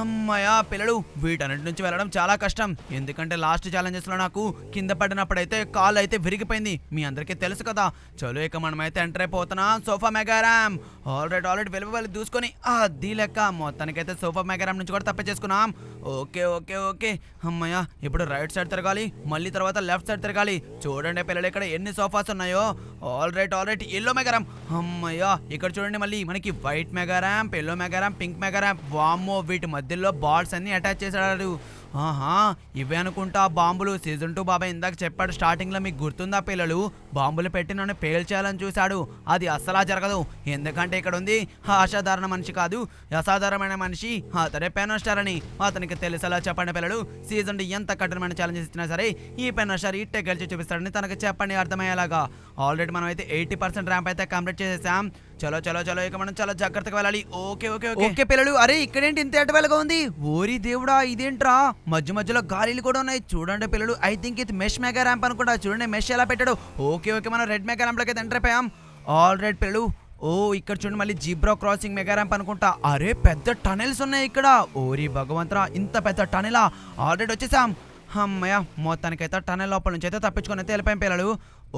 అమ్మాయా పిల్లలు వీటన్నిటి నుంచి వెళ్ళడం చాలా కష్టం ఎందుకంటే లాస్ట్ లో నాకు కింద పడినప్పుడైతే కాల్ అయితే విరిగిపోయింది మీ అందరికీ తెలుసు కదా చలో ఇక మనం అయితే ఎంటర్ అయిపోతున్నాం సోఫా మెగారామ్ ఆల్రెడీ ఆల్రెడీ వెళ్ళి వెళ్ళి దూసుకొని దీ లెక్క మొత్తానికైతే సోఫా మెగారామ్ నుంచి కూడా తప్పించేసుకున్నాం ఓకే ఓకే ఓకే అమ్మాయా ఇప్పుడు రైట్ సైడ్ తిరగాలి మళ్ళీ తర్వాత లెఫ్ట్ సైడ్ తిరగాలి చూడండి పిల్లలు ఇక్కడ ఎన్ని సోఫాస్ ఉన్నాయో all right all yellow mega ram అమ్మయ్యా ఇక్కడ చూడండి మళ్ళీ మనకి white mega ram yellow mega ram pink mega ram వామ్మో వీటి మధ్యలో బాల్స్ అన్ని అటాచ్ చేశాడు ఆహా ఇవే అనుకుంటా బాంబులు సీజన్ టూ బాబాయ్ ఇందాక చెప్పాడు స్టార్టింగ్లో మీకు గుర్తుందా పిల్లలు బాంబులు పెట్టి నన్ను పేల్చేయాలని చూశాడు అది అస్సలా జరగదు ఎందుకంటే ఇక్కడ ఉంది అసాధారణ మనిషి కాదు అసాధారణమైన మనిషి అతడే పెనోస్టార్ అని అతనికి తెలిసేలా చెప్పండి పిల్లలు సీజన్ టూ ఎంత కఠినమైన ఛాలెంజ్ ఇచ్చినా సరే ఈ పెనోస్టార్ ఇట్టే గెలిచి చూపిస్తాడని తనకు చెప్పండి అర్థమయ్యేలాగా ఆల్రెడీ మనం అయితే ఎయిటీ పర్సెంట్ ర్యాంప్ అయితే కంప్లీట్ చేసేసాం చలో చలో చలో ఇక మనం చాలా జాగ్రత్తగా వెళ్ళాలి ఓకే ఓకే ఓకే పిల్లలు అరే ఇక్కడేంటి ఇంత వెలగా ఉంది ఓరి దేవుడా ఇదేంట్రా మధ్య మధ్యలో గాలిలు కూడా ఉన్నాయి చూడండి పిల్లలు ఐ థింక్ ఇది మెష్ మెగా ర్యాంప్ అనుకుంటా చూడండి మెష్ ఎలా పెట్టాడు ఓకే ఓకే మనం రెడ్ మెగా ర్యాంప్ అయితే ఎంటర్ అయిపోయాం ఆల్ రెడ్ పిల్లలు ఓ ఇక్కడ చూడండి మళ్ళీ జీబ్రా క్రాసింగ్ మెగా ర్యాంప్ అనుకుంటా అరే పెద్ద టనెల్స్ ఉన్నాయి ఇక్కడ ఓరి భగవంతరా ఇంత పెద్ద టనెలా ఆల్రెడీ వచ్చేసాం అమ్మయ్య మొత్తానికైతే టనల్ లోపల నుంచి అయితే తప్పించుకొని అయితే వెళ్ళిపోయిన పిల్లలు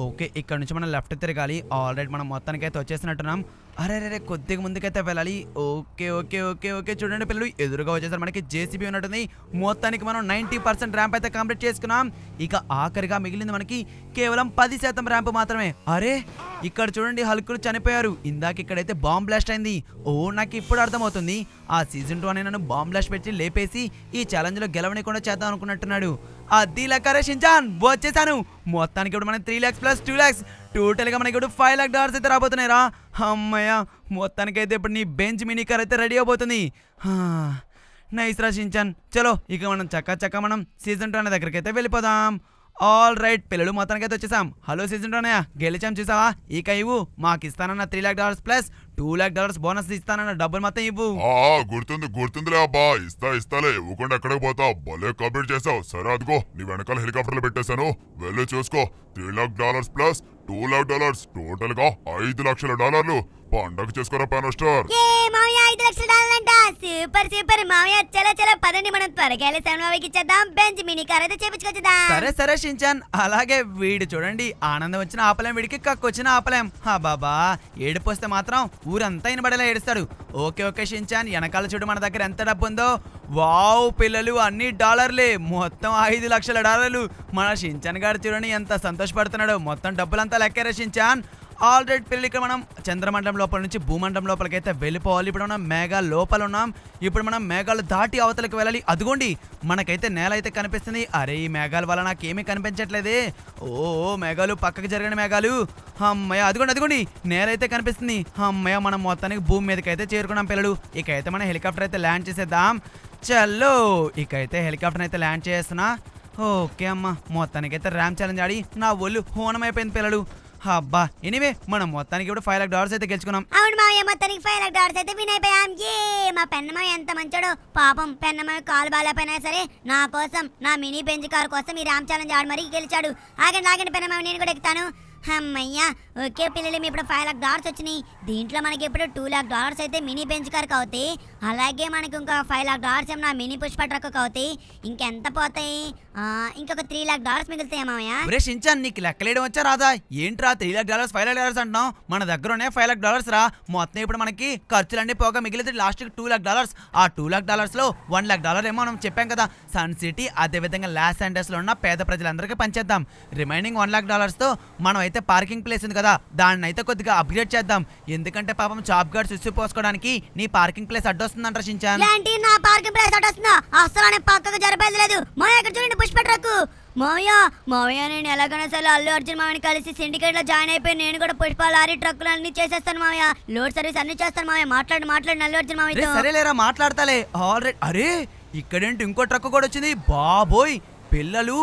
ఓకే ఇక్కడ నుంచి మనం లెఫ్ట్ తిరగాలి ఆల్రెడీ మనం మొత్తానికైతే వచ్చేసినట్టున్నాం అరే రే కొద్దిగా ముందుకైతే వెళ్ళాలి ఓకే ఓకే ఓకే ఓకే చూడండి పిల్లలు ఎదురుగా వచ్చేసారు మనకి జేసీబీ ఉన్నట్టుంది మొత్తానికి మనం నైంటీ పర్సెంట్ ర్యాంప్ అయితే కంప్లీట్ చేసుకున్నాం ఇక ఆఖరిగా మిగిలింది మనకి కేవలం పది శాతం ర్యాంప్ మాత్రమే అరే ఇక్కడ చూడండి హల్కులు చనిపోయారు ఇందాక ఇక్కడైతే బాంబ్ బ్లాస్ట్ అయింది ఓ నాకు ఇప్పుడు అర్థమవుతుంది ఆ సీజన్ టూ అనే నన్ను బాంబ్ బ్లాస్ట్ పెట్టి లేపేసి ఈ ఛాలెంజ్లో కూడా చేద్దాం అనుకున్నట్టున్నాడు అది లెక్క షించాన్ వచ్చేసాను మొత్తానికి ఇప్పుడు మనం three lakhs plus two lakhs టోటల్గా మనకి ఇప్పుడు ఫైవ్ లాక్ డాలర్స్ అయితే రాబోతున్నాయి రా అమ్మయ్య మొత్తానికైతే ఇప్పుడు నీ బెంచ్ మినీ కార్ అయితే రెడీ అయిపోతుంది నైస్ రా చలో ఇక మనం చక్క చక్క మనం సీజన్ టూ అనే దగ్గరికి అయితే వెళ్ళిపోదాం ఆల్ రైట్ పిల్లలు మొత్తానికి అయితే వచ్చేసాం హలో సీజన్ టూ అన్నయ్య గెలిచాం చూసావా ఇక ఇవ్వు మాకు ఇస్తానన్న three lakh dollars plus two lakh dollars bonus ఇస్తానన్న డబ్బులు మొత్తం ఇవ్వు గుర్తుంది గుర్తుందిలే అబ్బా ఇస్తా ఇస్తాలే ఇవ్వకుండా ఎక్కడికి పోతా భలే కంప్లీట్ చేసావు సరే అదిగో నీ వెనకాల హెలికాప్టర్లు పెట్టేశాను వెళ్ళి చూసుకో three lakh dollars plus two lakh dollars total గా ఐదు లక్షల డాలర్లు పండగ చేసుకోరా పవర్ స్టార్ సూపర్ సూపర్ మామయ్య చల చల పదండి మనం త్వరగా వెళ్ళి ఇచ్చేద్దాం బెంచ్ మినీ కార్ అయితే చేపించుకొచ్చేద్దాం సరే సరే షించాన్ అలాగే వీడు చూడండి ఆనందం వచ్చిన ఆపలేం వీడికి కక్కు వచ్చిన ఆపలేం హా బాబా ఏడిపోస్తే మాత్రం ఊరంతా ఇనబడలే ఏడుస్తాడు ఓకే ఓకే షించాన్ వెనకాల చూడు మన దగ్గర ఎంత డబ్బు ఉందో వావ్ పిల్లలు అన్ని డాలర్లే మొత్తం ఐదు లక్షల డాలర్లు మన షించాన్ గారు చూడండి ఎంత సంతోషపడుతున్నాడు మొత్తం డబ్బులంతా లెక్కరే షించాన్ ఆల్రెడీ పెళ్ళికి మనం చంద్రమండలం లోపల నుంచి భూమండలం లోపలికి అయితే వెళ్ళిపోవాలి ఇప్పుడు మనం మేఘాల లోపల ఉన్నాం ఇప్పుడు మనం మేఘాలు దాటి అవతలకి వెళ్ళాలి అదిగోండి మనకైతే నేల అయితే కనిపిస్తుంది అరే ఈ మేఘాల వల్ల నాకేమీ కనిపించట్లేదే ఓ మేఘాలు పక్కకి జరిగిన మేఘాలు అమ్మయ్య అదిగోండి అదిగోండి నేల అయితే కనిపిస్తుంది అమ్మయ్య మనం మొత్తానికి భూమి మీదకి అయితే చేరుకున్నాం పిల్లలు ఇక అయితే మనం హెలికాప్టర్ అయితే ల్యాండ్ చేసేద్దాం చల్లో ఇక అయితే హెలికాప్టర్ అయితే ల్యాండ్ చేస్తున్నా ఓకే అమ్మ మొత్తానికైతే ర్యామ్ ఛాలెంజ్ ఆడి నా ఒళ్ళు హోనమైపోయింది పిల్లలు అబ్బా ఎనీవే మనం మొత్తానికి ఇప్పుడు ఫైవ్ లాక్ డాలర్స్ అయితే గెలుచుకున్నాం అవును మావయ్య మొత్తానికి ఫైవ్ లాక్ డాలర్స్ అయితే విన్ అయిపోయాం మా పెన్నమయ్య ఎంత మంచోడు పాపం పెన్నమయ్య కాలు బాగాలేపోయినా సరే నా కోసం నా మినీ బెంజ్ కార్ కోసం ఈ రామ్ ఛాలెంజ్ ఆడమరీ గెలిచాడు ఆగండి ఆగండి పెన్నమయ్య నేను కూడా ఎక్కుతాను అమ్మయ్యా ఓకే పిల్లలు ఇప్పుడు ఫైవ్ లాక్ డాలర్స్ వచ్చినాయి దీంట్లో మనకి ఇప్పుడు టూ లాక్ డాలర్స్ అయితే మినీ బెంచ్ కారుకు అవుతాయి అలాగే మనకి ఇంకా ఫైవ్ లాక్ డాలర్స్ ఏమన్నా మినీ పుష్ప ట్రక్ అవుతాయి ఇంకెంత పోతాయి ఇంకొక త్రీ లాక్ డాలర్స్ మిగులుతాయి మామయ్య నీకు లెక్కలేయడం వచ్చా రాదా ఏంట్రా three lakh dollars five lakh dollars అంటున్నాం మన దగ్గర ఉన్నాయి ఫైవ్ లాక్ డాలర్స్ రా మొత్తం ఇప్పుడు మనకి ఖర్చులన్నీ పోగా మిగిలితే లాస్ట్ టూ లాక్ డాలర్స్ ఆ టూ లాక్ డాలర్స్ లో వన్ లాక్ డాలర్ ఏమో మనం చెప్పాం కదా సన్ సిటీ అదేవిధంగా లాస్ ఏంజల్స్ లో ఉన్న పేద ప్రజలందరికీ పంచేద్దాం రిమైనింగ్ వన్ లాక్ డాలర్స్ తో మనం అయితే పార్కింగ్ ప్లేస్ ఉంది కదా దాన్ని అయితే కొద్దిగా అప్గ్రేడ్ చేద్దాం ఎందుకంటే పాపం చాప్ గార్డ్ సుస్సు పోసుకోవడానికి నీ పార్కింగ్ ప్లేస్ అడ్డొస్తుందంట షించాన్ ఏంటి నా పార్కింగ్ ప్లేస్ అడ్డొస్తుందా అసలు నేను పక్కకు జరిపేది మా ఇక్కడ చూడండి పుష్ప ట్రక్ మావయ్య మావయ్య నేను ఎలాగైనా సరే అల్లు అర్జున్ మామని కలిసి సిండికేట్ లో జాయిన్ అయిపోయి నేను కూడా పుష్ప లారీ ట్రక్కులు అన్ని చేసేస్తాను మావయ్య లోడ్ సర్వీస్ అన్ని చేస్తాను మావయ్య మాట్లాడు మాట్లాడు అల్లు అర్జున్ మావయ్య సరేలేరా మాట్లాడతాలే ఆల్రెడీ అరే ఇక్కడేంటి ఇంకో ట్రక్ కూడా వచ్చింది బాబోయ్ పిల్లలు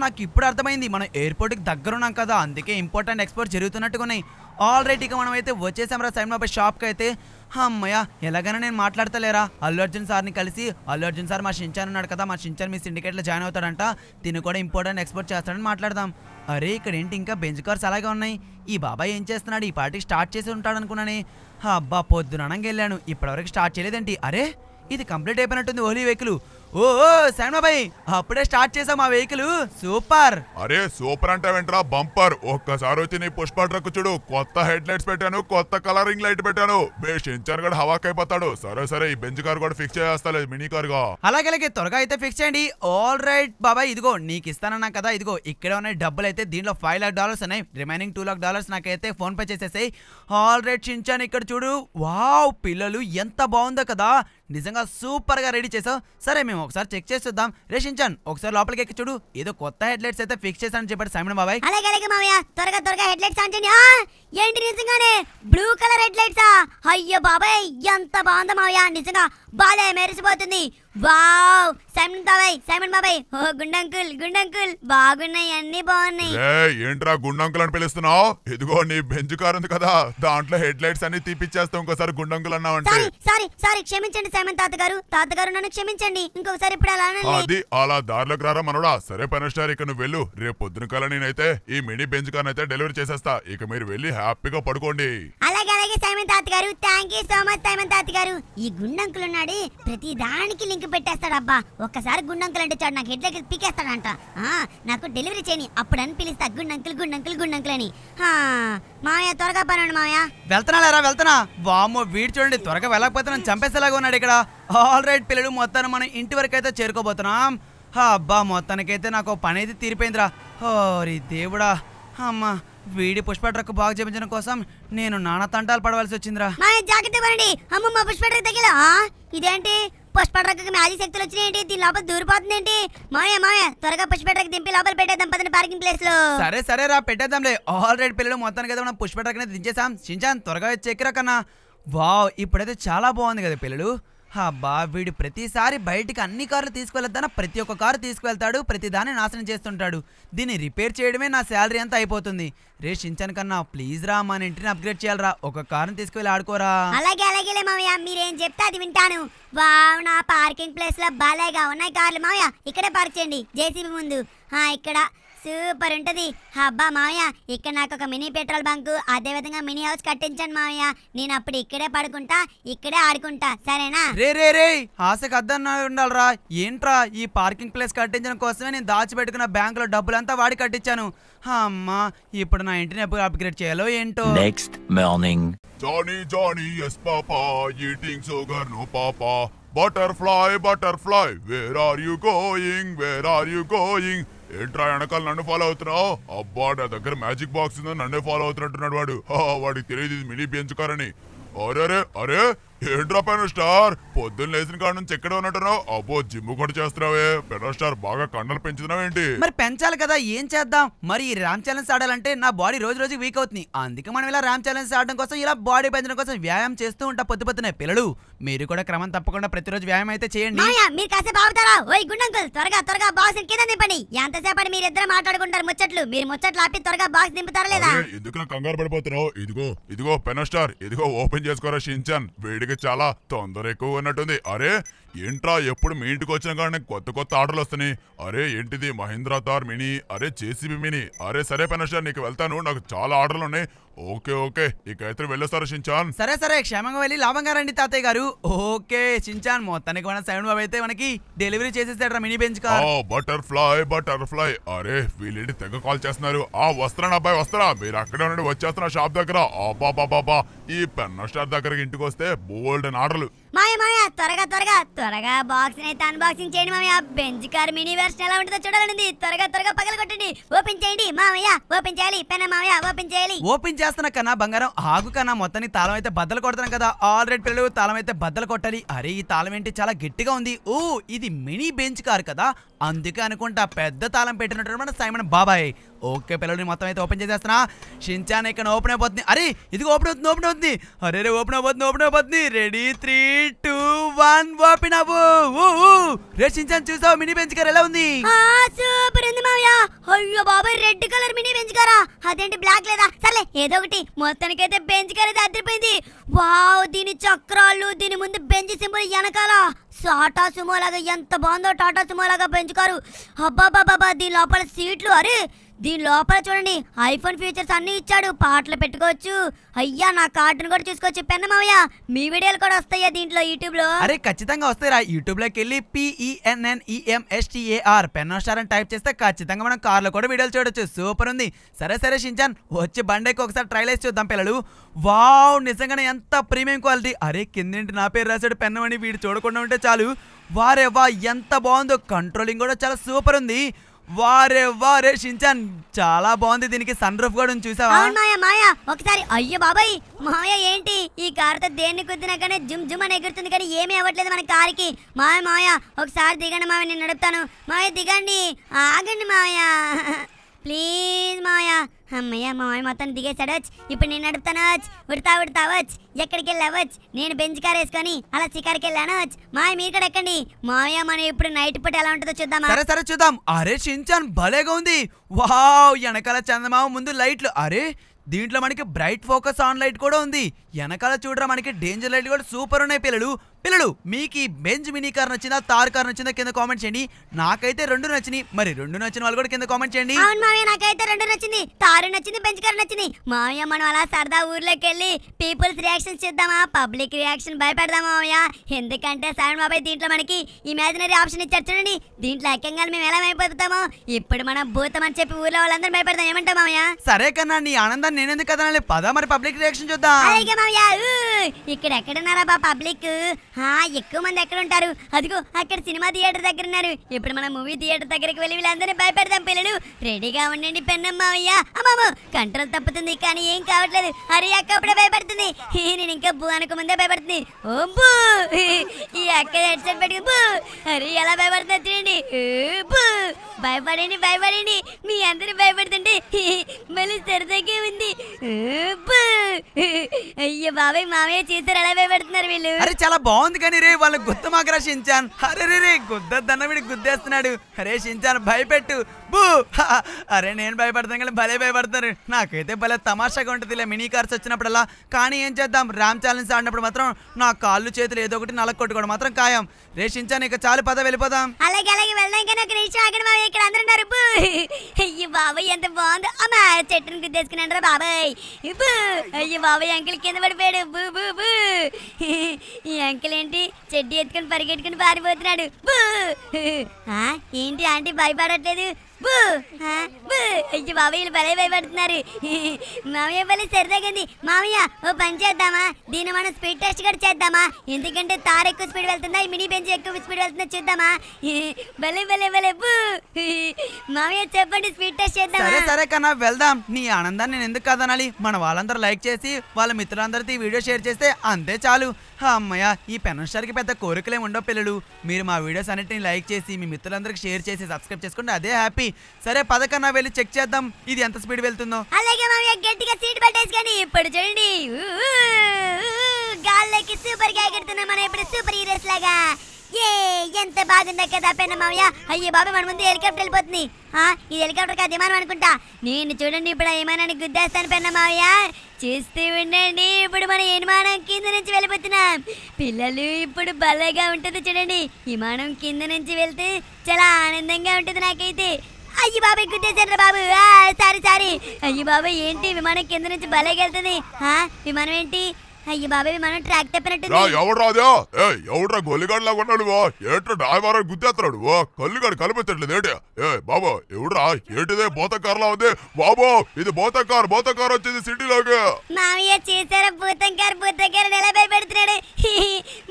నాకు ఇప్పుడు అర్థమైంది మనం ఎయిర్పోర్ట్కి దగ్గరున్నాం కదా అందుకే ఇంపార్టెంట్ ఎక్స్పోర్ట్ జరుగుతున్నట్టుకున్నాయి ఆల్రెడీ ఇక మనం అయితే వచ్చేసాం రా సైన్ బాబా షాప్కి అయితే అమ్మయ్య ఎలాగైనా నేను మాట్లాడతలేరా అల్లు అర్జున్ సార్ని కలిసి అల్లు అర్జున్ సార్ మా షించాన్ ఉన్నాడు కదా మా షించాన్ మీ సిండికేట్లో జాయిన్ అవుతాడంట తిను కూడా ఇంపార్టెంట్ ఎక్స్పోర్ట్ చేస్తాడని మాట్లాడదాం అరే ఇక్కడ ఏంటి ఇంకా బెంచ్ కార్స్ అలాగే ఉన్నాయి ఈ బాబాయ్ ఏం చేస్తున్నాడు ఈ పార్టీకి స్టార్ట్ చేసి ఉంటాడు అనుకున్నాను అబ్బా పొద్దుననంగా వెళ్ళాను ఇప్పటివరకు స్టార్ట్ చేయలేదేంటి అరే ఇది కంప్లీట్ అయిపోయినట్టుంది ఓలీ వెహికల్ ఓ శరణబాయ్ అప్పుడే స్టార్ట్ చేసాం ఆ వెహికల్ సూపర్ అరే సూపర్ అంటావేంట్రా బంపర్ ఒక్కసారి వచ్చి నీ పుష్ప ట్రక్ చూడు కొత్త హెడ్ లైట్స్ పెట్టాను కొత్త కలరింగ్ లైట్ పెట్టాను బే షించాన్ కూడా హవాక్ అయిపోతాడు సరే సరే ఈ బెంచ్ కార్ కూడా ఫిక్స్ చేస్తాలే మినీ కార్ గా అలాగే అలాగే త్వరగా అయితే ఫిక్స్ చేయండి ఆల్ రైట్ బాబాయ్ ఇదిగో నీకు ఇస్తానన్నా కదా ఇదిగో ఇక్కడ ఉన్నాయి డబ్బులు అయితే దీంట్లో ఫైవ్ లాక్ డాలర్స్ ఉన్నాయి రిమైనింగ్ టూ లాక్ డాలర్స్ నాకైతే ఫోన్ పే చేసేసాయి ఆల్ రైట్ షించాన్ ఇక్కడ చూడు వావ్ పిల్లలు ఎంత బాగుందో కదా నిజంగా సూపర్ గా రెడీ చేసావు సరే మేము ఒకసారి చెక్ చేసేద్దాం రేషించాన్ ఒకసారి లోపలికి ఎక్కి చూడు ఏదో కొత్త హెడ్ లైట్స్ అయితే ఫిక్స్ చేశానని చెప్పాడు సైమన్ బాబాయ్ అలాగే అలాగే మామయ్య త్వరగా త్వరగా హెడ్ లైట్స్ అంటే ఏంటి నిజంగానే బ్లూ కలర్ హెడ్ ఆ అయ్యో బాబాయ్ ఎంత బాగుందో మామయ్య నిజంగా బాలే మెరిసిపోతుంది వావ్ సైమన్ బాబాయ్ సైమన్ బాబాయ్ ఓ గుండంకుల్ గుండంకుల్ బాగున్నాయి అన్ని బాగున్నాయి ఏంట్రా గుండంకుల్ అని పిలుస్తున్నావు ఇదిగో నీ బెంచ్ కార్ ఉంది కదా దాంట్లో హెడ్ లైట్స్ అన్ని తీపిచ్చేస్తాం ఇంకోసారి గుండంకుల్ అన్నావు అంటే సారీ సారీ క్షమించండి సైమన్ తాతగారు తాతగారు నన్ను క్షమించండి ఇంకొకసారి ఇప్పుడు అలా అది అలా దారిలోకి రారా మనోడా సరే పనిస్టార్ ఇక నువ్వు వెళ్ళు రేపు పొద్దున కల నేనైతే ఈ మినీ బెంచ్ కార్ అయితే డెలివరీ చేసేస్తా ఇక మీరు వెళ్ళి హ్యాపీగా పడుకోండి అలాగే సైమన్ తాత గారు thank you so much Simon తాత గారు ఈ గుండంకులు ఉన్నాడు ప్రతి దానికి లింక్ పెట్టేస్తాడు అబ్బా ఒక్కసారి గుండంకులు అంటే చాడు నాకు హెడ్ దగ్గర పీకేస్తాడంట నాకు డెలివరీ చేయని అప్పుడు అని పిలిస్తా గుండంకులు గుండంకులు గుండంకులు అని మాయా త్వరగా పనండి మాయా వెళ్తున్నా లేరా వెళ్తున్నా వామ్మో వీడు చూడండి త్వరగా వెళ్ళకపోతే చంపేసేలాగా ఉన్నాడు ఇక్కడ ఆల్ రైట్ పిల్లలు మొత్తాన్ని మనం ఇంటి వరకు అయితే చేరుకోబోతున్నాం అబ్బా మొత్తానికైతే నాకు పని అయితే తీరిపోయిందిరా ఓరి దేవుడా అమ్మా వీడి పుష్ప ట్రక్ బాగు చేయించడం కోసం నేను నానా తంటాలు పడవలసి వచ్చిందిరా జాగ్రత్త పడండి అమ్మమ్మ పుష్ప ట్రక్ ఇదేంటి పుష్ప ట్రక్ మ్యాజిక్ శక్తులు వచ్చినాయంటి దీని లోపల దూరిపోతుంది ఏంటి మామయ్య మామయ్య త్వరగా పుష్ప ట్రక్ దింపి లోపల పెట్టేద్దాం పదని పార్కింగ్ ప్లేస్ లో సరే సరే రా పెట్టేద్దాంలే ఆల్రెడీ పిల్లలు మొత్తానికి అయితే మనం పుష్ప ట్రక్ దించేసాం షించాన్ త్వరగా చెక్కిరా కన్నా వావ్ ఇప్పుడైతే చాలా బాగుంది కదా పిల్లలు అబ్బా వీడు ప్రతిసారి బయటికి అన్ని కార్లు తీసుకువెళ్తాన ప్రతి ఒక్క కారు తీసుకువెళ్తాడు ప్రతి దాన్ని నాశనం చేస్తుంటాడు దీన్ని రిపేర్ చేయడమే నా శాలరీ అంతా అయిపోతుంది రే షించన్ కన్నా ప్లీజ్ రా మన ఇంటిని అప్గ్రేడ్ చేయాలరా ఒక కారుని తీసుకువెళ్ళి ఆడుకోరా అలాగే అలాగే మామయ్య మీరేం చెప్తే అది వింటాను వావ్ నా పార్కింగ్ ప్లేస్ లో బాలేగా ఉన్నాయి కార్లు మామయ్య ఇక్కడే పార్క్ చేయండి జేసీబీ ముందు ఇక్కడ సూపర్ ఉంటది అబ్బా మావయ్య ఇక్కడ నాకు ఒక మినీ పెట్రోల్ బంకు విధంగా మినీ హౌస్ కట్టించండి మావయ్య నేను అప్పుడు ఇక్కడే పడుకుంటా ఇక్కడే ఆడుకుంటా సరేనా రే రే రే ఆశకు అద్దన్న ఉండాలరా ఏంట్రా ఈ పార్కింగ్ ప్లేస్ కట్టించడం కోసమే నేను దాచిపెట్టుకున్న లో డబ్బులంతా వాడి కట్టించాను అమ్మా ఇప్పుడు నా ఇంటిని ఎప్పుడు అప్గ్రేడ్ చేయాలో ఏంటో next morning Johnny Johnny yes papa eating sugar no papa butterfly butterfly where are you going where are you going ఏంట్రా వెనకాల నన్ను ఫాలో అవుతున్నావు అబ్బా నా దగ్గర మ్యాజిక్ బాక్స్ ఉందని నన్నే ఫాలో అవుతున్నట్టున్నాడు వాడు వాడికి తెలియదు మినీ పెంచుకారని అరే అరే అరే ఏంట్రా పైన స్టార్ పొద్దున్న లేచిన కాడ నుంచి ఎక్కడ ఉన్నట్టున్నావు అబ్బో జిమ్ కూడా చేస్తున్నావే పెను స్టార్ బాగా కండలు పెంచుతున్నావేంటి మరి పెంచాలి కదా ఏం చేద్దాం మరి ఈ రామ్ ఛాలెంజ్ ఆడాలంటే నా బాడీ రోజు రోజు వీక్ అవుతుంది అందుకే మనం ఇలా రామ్ ఛాలెంజ్ ఆడడం కోసం ఇలా బాడీ పెంచడం కోసం వ్యాయామం చేస్తూ ఉంటా పొద్దు పొద్దున పిల్లలు మీరు కూడా క్రమం తప్పకుండా ప్రతిరోజు వ్యాయామం అయితే చేయండి మీరు కాసేపు ఆగుతారా ఓయ్ గుండంకుల్ త్వరగా త్వరగా బాక్స్ కింద నింపండి ఎంతసేపటి మీరు ఇద్దరు మాట్లాడుకుంటారు ముచ్చట్లు మీరు ముచ్చట్లు ఆపి త్వరగా బాక్స్ నింపుతారా లేదా ఎందుకు కంగారు పడిపోతున్నావు ఇదిగో ఇదిగో పెనో స్టార్ ఇదిగో ఓపెన్ చేసుకోరా షించన్ వేడి వీడికి చాలా తొందర ఎక్కువ ఉన్నట్టుంది అరే ఏంట్రా ఎప్పుడు మీ ఇంటికి వచ్చినా కానీ కొత్త కొత్త ఆర్డర్లు వస్తున్నాయి అరే ఏంటిది మహీంద్రా తార్ మినీ అరే చేసిబి మినీ అరే సరే పనషా నీకు వెళ్తాను నాకు చాలా ఆర్డర్లు ఉన్నాయి ఓకే ఓకే ఇకైతే వెళ్ళొస్తారు షించాన్ సరే సరే క్షేమంగా వెళ్ళి లాభంగా రండి తాతయ్య గారు ఓకే షించాన్ మొత్తానికి మన సైన్ బాబు అయితే మనకి డెలివరీ చేసేసాడు mini Benz car butterfly butterfly అరే వీళ్ళేంటి తెగ కాల్ చేస్తున్నారు ఆ వస్తాను అబ్బాయి వస్తారా మీరు అక్కడే నుండి వచ్చేస్తున్నా షాప్ దగ్గర అబ్బాబాబాబా ఈ పెన్న స్టార్ దగ్గరకి ఇంటికి వస్తే బోల్డ్ ఆర్డర్లు మాయ మాయ త్వరగా త్వరగా త్వరగా బాక్స్ అయితే అన్బాక్సింగ్ చేయండి మామయ్య బెంచ్ కార్ మినీ వెర్షన్ ఎలా ఉంటుందో చూడాలండి త్వరగా త్వరగా పగలగొట్టండి ఓపెన్ చేయండి మామయ్య ఓపెన్ చేయాలి పెన్న మామయ్య ఓపెన్ చేయాలి ఓపెన్ చేస్తున్నా కన్నా బంగారం ఆగు కన్నా మొత్తాన్ని తాళం అయితే బద్దలు కొడతాం కదా ఆల్రెడీ పిల్లలు తాళం అయితే బద్దలు కొట్టాలి అరే ఈ తాళం ఏంటి చాలా గట్టిగా ఉంది ఓ ఇది మినీ బెంచ్ కార్ కదా అందుకే అనుకుంటా పెద్ద తాళం పెట్టినట్టు మన సైమన్ బాబాయ్ ఓకే పిల్లడిని మొత్తం అయితే ఓపెన్ చేసేస్తున్నా షించాన్ ఇక్కడ ఓపెన్ అయిపోతుంది అరే ఇది ఓపెన్ అవుతుంది ఓపెన్ అవుతుంది అరే రే ఓపెన్ అయిపోతుంది ఓపెన్ అయిపోతుంది ready three two one open అవ్వు రే షించాన్ చూసావు మినీ కార్ ఎలా ఉంది సూపర్ ఉంది మామయ్య అయ్యో బాబాయ్ రెడ్ కలర్ మినీ కారా అదేంటి బ్లాక్ లేదా సరే ఏదో ఒకటి మొత్తానికైతే కార్ అయితే అదిరిపోయింది వావ్ దీని చక్రాలు దీని ముందు బెంచ్ సింబల్ వెనకాల టాటా సుమో లాగా ఎంత బాగుందో టాటా సుమో లాగా పెంచుకారు బాబా దీని లోపల సీట్లు అరే దీని లోపల చూడండి ఐఫోన్ ఫీచర్స్ అన్ని ఇచ్చాడు పాటలు పెట్టుకోవచ్చు అయ్యా నా కార్డును కూడా చూసుకోవచ్చు పెన్ను మావయ్య మీ వీడియోలు కూడా వస్తాయా దీంట్లో యూట్యూబ్ లో అరే ఖచ్చితంగా వస్తాయిరా యూట్యూబ్ లోకి వెళ్ళి పిఈఎన్ఎన్ఈఎంఎస్టిఏఆర్ పెన్ స్టార్ అని టైప్ చేస్తే ఖచ్చితంగా మనం కార్లో కూడా వీడియోలు చూడొచ్చు సూపర్ ఉంది సరే సరే షించాన్ వచ్చి బండేకి ఒకసారి ట్రైల్ వేసి చూద్దాం పిల్లలు వావ్ నిజంగానే ఎంత ప్రీమియం క్వాలిటీ అరే కిందేంటి నా పేరు రాశాడు పెన్నమని వీడు చూడకుండా ఉంటే చాలు వారే వా ఎంత బాగుందో కంట్రోలింగ్ కూడా చాలా సూపర్ ఉంది వారే వారే షించాన్ చాలా బాగుంది దీనికి సన్ రూఫ్ కూడా చూసావా మాయా మాయా ఒకసారి అయ్యో బాబాయ్ మాయా ఏంటి ఈ తో దేన్ని కుద్దినా కానీ జుమ్ జుమ్ అని ఎగురుతుంది కానీ ఏమీ అవ్వట్లేదు మన కి మాయ మాయా ఒకసారి దిగండి మావి నేను నడుపుతాను మాయ దిగండి ఆగండి మాయా ప్లీజ్ మాయా అమ్మయ్య మావయ్య మొత్తం దిగేశాడొచ్చు ఇప్పుడు నేను నడుపుతానొచ్చు ఉడతా ఉడతావచ్చు ఎక్కడికి వెళ్ళావచ్చు నేను బెంచ్ కార్ వేసుకొని అలా షికార్కి వెళ్ళానొచ్చు మాయ మీరు కూడా ఎక్కండి మాయ మనం ఇప్పుడు నైట్ పూట ఎలా ఉంటుందో చూద్దాం సరే సరే చూద్దాం అరే షించాన్ భలేగా ఉంది వావ్ వెనకాల చందమామ ముందు లైట్లు అరే దీంట్లో మనకి బ్రైట్ ఫోకస్ ఆన్ లైట్ కూడా ఉంది వెనకాల చూడరా మనకి డేంజర్ లైట్ కూడా సూపర్ ఉన్నాయి పిల్లలు పిల్లలు మీకు ఈ బెంజ్ మినీ కార్ నచ్చిందా తార్ కార్ నచ్చిందా కింద కామెంట్ చేయండి నాకైతే రెండు నచ్చినాయి మరి రెండు నచ్చిన వాళ్ళు కూడా కింద కామెంట్ చేయండి అవును మామయ్య నాకైతే రెండు నచ్చింది తారు నచ్చింది బెంజ్ కార్ నచ్చింది మామయ్య మనం అలా సరదా ఊర్లోకి వెళ్ళి పీపుల్స్ రియాక్షన్ చేద్దామా పబ్లిక్ రియాక్షన్ భయపెడదామా మామయ్య ఎందుకంటే సాయి బాబాయ్ దీంట్లో మనకి ఇమాజినరీ ఆప్షన్ ఇచ్చారు చూడండి దీంట్లో ఎక్కంగా మేము ఎలా భయపడతామో ఇప్పుడు మనం భూతం అని చెప్పి ఊర్లో వాళ్ళందరూ భయపడదాం ఏమంటాం మామయ్య సరే కన్నా నీ ఆనందాన్ని ఎందుకు కదనాలి పదా మరి పబ్లిక్ రియాక్షన్ చూద్దాం మావయ్య ఇక్కడ ఎక్కడున్నారా బా పబ్లిక్ ఎక్కువ మంది ఎక్కడ ఉంటారు అదిగో అక్కడ సినిమా థియేటర్ దగ్గర ఉన్నారు ఇప్పుడు మనం మూవీ థియేటర్ దగ్గరికి వెళ్ళి వీళ్ళందరినీ భయపెడదాం పిల్లలు రెడీగా ఉండండి పెన్నం మావయ్య అమ్మమ్మ కంట్రోల్ తప్పుతుంది కానీ ఏం కావట్లేదు అరే అక్క అప్పుడే భయపడుతుంది నేను ఇంకా బూ ముందే భయపడుతుంది ఓ బూ ఈ అక్క హెడ్సెట్ పెట్టుకు బూ అరే ఎలా భయపడుతుంది చూడండి బూ భయపడండి భయపడండి మీ అందరూ భయపడుతుంటే మళ్ళీ సరదాగా ఉంది అయ్యో బాబాయ్ మామయ్య చేశారు ఎలా భయపెడుతున్నారు వీళ్ళు అరే చాలా బాగుంది కానీ రే వాళ్ళ గుత్తమాకరా షించాన్ అరే రే రే గుద్ద దన్నవిడి గుద్దేస్తున్నాడు అరే షించాన్ భయపెట్టు అరే నేను భయపడతాను కానీ భలే భయపడతారు నాకైతే భలే తమాషాగా ఉంటుందిలే మినీ కార్స్ వచ్చినప్పుడల్లా కానీ ఏం చేద్దాం రామ్ ఛాలెంజ్ ఆడినప్పుడు మాత్రం నా కాళ్ళు చేతులు ఏదో ఒకటి నలక కొట్టుకోవడం మాత్రం ఖాయం రేషించాను ఇక చాలు పద వెళ్ళిపోదాం అలాగే అలాగే వెళ్దాం నాకు ఒక నిమిషం ఆగండి బాబాయ్ ఇక్కడ అందరూ ఉన్నారు అయ్యి బాబాయ్ ఎంత బాగుంది అమ్మా చెట్టుని గుద్దేసుకున్నాడు రా బాబాయ్ ఇబ్బు అయ్యి బాబాయ్ అంకిల్ కింద పడిపోయాడు బూ బూ బూ ఈ అంకిల్ ఏంటి చెడ్డి ఎత్తుకుని పరిగెట్టుకుని పారిపోతున్నాడు బూ ఏంటి ఆంటీ భయపడట్లేదు అయ్యో బాబు వీళ్ళు భలే భయపడుతున్నారు మామయ్య భలే సరదాగింది మామయ్య ఓ పని చేద్దామా దీన్ని మనం స్పీడ్ టెస్ట్ కూడా చేద్దామా ఎందుకంటే తార ఎక్కువ స్పీడ్ వెళ్తుందా మినీ బెంచ్ ఎక్కువ స్పీడ్ వెళ్తుందా చూద్దామా భలే భలే భలే మామయ్య చెప్పండి స్పీడ్ టెస్ట్ చేద్దాం సరే కన్నా వెళ్దాం నీ ఆనందాన్ని నేను ఎందుకు కాదనాలి మన వాళ్ళందరూ లైక్ చేసి వాళ్ళ మిత్రులందరితో ఈ వీడియో షేర్ చేస్తే అంతే చాలు అమ్మయ్య ఈ స్టార్కి పెద్ద కోరికలే ఉండవు పిల్లలు మీరు మా వీడియోస్ అన్నిటిని లైక్ చేసి మీ మిత్రులందరికీ షేర్ చేసి సబ్స్క్రైబ్ చేసుకుంటే అదే హ్యాపీ సరే పదకన్నా వెళ్ళి చెక్ చేద్దాం ఇది ఎంత స్పీడ్ వెళ్తుందో అలాగే మామయ్య గట్టిగా సీట్ పట్టేసుకొని ఇప్పుడు చూడండి గాల్లోకి సూపర్ గా ఎగురుతున్నాం మనం ఇప్పుడు సూపర్ హీరోస్ లాగా ఏ ఎంత బాగుందా కదా పెన్న మామయ్య అయ్యే బాబు మన ముందు హెలికాప్టర్ వెళ్ళిపోతుంది ఇది హెలికాప్టర్ కాదు విమానం అనుకుంటా నేను చూడండి ఇప్పుడు ఆ విమానాన్ని గుద్దేస్తాను పెన్న మామయ్య చేస్తూ ఉండండి ఇప్పుడు మన విమానం కింద నుంచి వెళ్ళిపోతున్నాం పిల్లలు ఇప్పుడు భలేగా ఉంటుంది చూడండి విమానం కింద నుంచి వెళ్తే చాలా ఆనందంగా ఉంటుంది నాకైతే అయ్యి బాబాయ్ ఎక్కుతేసారా బాబు సారీ సారీ అయ్యి బాబాయ్ ఏంటి విమానం కింద నుంచి భలేగా ఆ విమానం ఏంటి అయ్యి బాబాయ్ మనం ట్రాక్ తప్పినట్టు ఎవడ్రా అదే ఏ ఎవడ్రా గొల్లిగాడు లాగా ఉన్నాడు వా ఏట్రా డ్రైవర్ గుర్తేస్తున్నాడు వా కల్లిగాడు కనిపించట్లేదు ఏంటి ఏ బాబా ఎవడ్రా ఏంటిదే బోత కార్లా ఉంది బాబో ఇది బోత కార్ వచ్చింది సిటీలోకి మామయ్య చేశారా భూతం కార్ భూతం కార్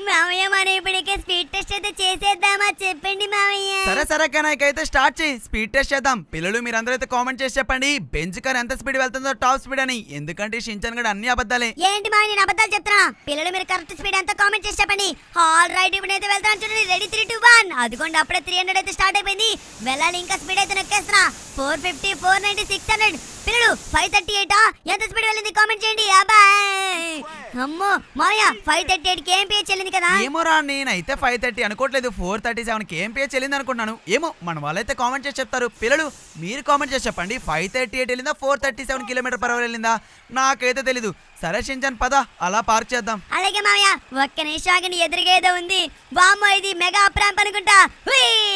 మామయ్య మనం ఇప్పటికే స్పీడ్ టెస్ట్ అయితే చేసేద్దామా చెప్పండి మామయ్య సరే సరే కనైక్ అయితే స్టార్ట్ చేయి స్పీడ్ టెస్ట్ చేద్దాం పిల్లలు మీరందరూ అయితే కామెంట్ చేసి చెప్పండి బెంచ్ కార్ ఎంత స్పీడ్ వెళ్తుందో టాప్ స్పీడ్ అని ఎందుకంటే షించన్ గడ అన్ని అబద్ధాలే ఏంటి మా నేను అబద్ధాలు చెప్తున్నా పిల్లలు మీరు కరెక్ట్ స్పీడ్ ఎంత కామెంట్ చేసి చెప్పండి ఆల్ రైట్ ఇప్పుడు అయితే వెళ్తాను చూడండి రెడీ త్రీ టూ వన్ అదిగోండి అప్పుడే త్రీ హండ్రెడ్ అయితే స్టార్ట్ అయిపోయింది వెళ్ళాలి ఇంకా స్పీడ్ అయితే నొక్కేస్తున్నా four fifty four ninety six hundred పిల్లలు ఫైవ్ థర్టీ ఎయిటా ఎంత స్పీడ్ వెళ్ళింది కామెంట్ చేయండి అబ్బాయ్ అమ్మో మాయా ఫైవ్ థర్టీ ఎయిట్ పే చెల్లింది కదా ఏమోరా నేనైతే ఫైవ్ థర్టీ అనుకోవట్లేదు ఫోర్ థర్టీ ప్లీజ్ ఏం పే చెల్లింది అనుకున్నాను ఏమో మన వాళ్ళైతే కామెంట్ చేసి చెప్తారు పిల్లలు మీరు కామెంట్ చేసి చెప్పండి ఫైవ్ థర్టీ ఎయిట్ వెళ్ళిందా four thirty seven kilometre per hour వెళ్ళిందా నాకైతే తెలీదు సరే షించాన్ పద అలా పార్క్ చేద్దాం అలాగే మామయ్య ఒక్క నిమిషం ఎదురుగేదో ఉంది బామ్మో ఇది మెగా ప్రాంప్ అనుకుంటా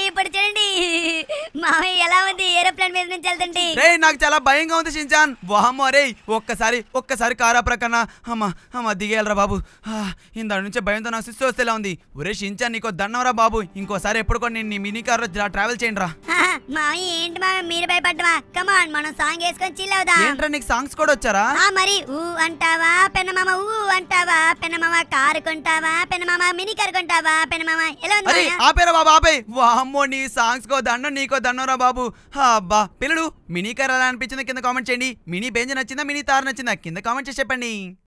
ఇప్పుడు చూడండి మామయ్య ఎలా ఉంది ఏరోప్లేన్ మీద నుంచి వెళ్తండి రే నాకు చాలా భయంగా ఉంది షించాన్ వామ్మో రే ఒక్కసారి ఒక్కసారి కారా ప్రకన్న అమ్మ అమ్మ దిగేయాలరా బాబు ఇందా నుంచి భయంతో నా సిస్సు వస్తేలా ఉంది ఒరే షించాన్ నీకో రా బాబు ఇంకో సరే ఎప్పుడు కూడా నేను మినీ కార్ లో ట్రావెల్ చేయండి రా మామయ్య ఏంటి మామ మీరు భయపడ్డమా కమాన్ మనం సాంగ్ వేసుకొని చిల్ అవుదాం ఏంట్రా నీకు సాంగ్స్ కూడా వచ్చారా ఆ మరి ఊ అంటావా పెనమామ ఊ అంటావా పెనమామ కారు కొంటావా మామ మినీ కార్ కొంటావా పెనమామ ఎలా ఉంది ఆపేరా బాబు ఆపే వామ్మో నీ సాంగ్స్ కో దండం నీకో దండం రా బాబు అబ్బా పిల్లడు మినీ కార్ ఎలా అనిపించిందో కింద కామెంట్ చేయండి మినీ బెంజ్ నచ్చిందా మినీ తార్ నచ్చిందా కింద కామెంట్ చేసి చెప్పండి